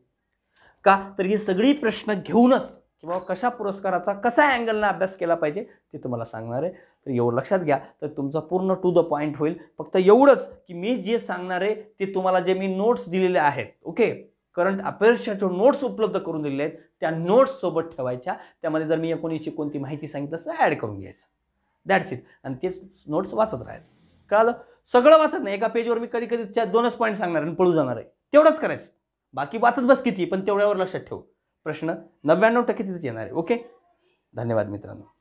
का तर ही सगळी प्रश्न घेऊनच किंवा कशा पुरस्काराचा कसा अँगलनं अभ्यास केला पाहिजे ते तुम्हाला सांगणार आहे तर एवढं लक्षात घ्या तर तुमचा पूर्ण टू द पॉईंट होईल फक्त एवढंच की मी जे सांगणार आहे ते तुम्हाला जे मी नोट्स दिलेले आहेत ओके करंट अफेअर्सच्या जो नोट्स उपलब्ध करून दिलेले आहेत त्या नोट्ससोबत ठेवायच्या त्यामध्ये जर मी एकोणीसची कोणती माहिती सांगितलं तर ॲड करून घ्यायचं दॅट्स इट आणि तेच नोट्स वाचत राहायचं कळालं सगळं वाचत नाही एका पेजवर मी कधी कधी दोनच पॉईंट सांगणार आणि पळू जाणार आहे तेवढंच करायचं बाकी वाचत बस किती पण तेवढ्यावर लक्षात ठेव प्रश्न नव्याण्णव टक्के तिथेच येणार आहे ओके धन्यवाद मित्रांनो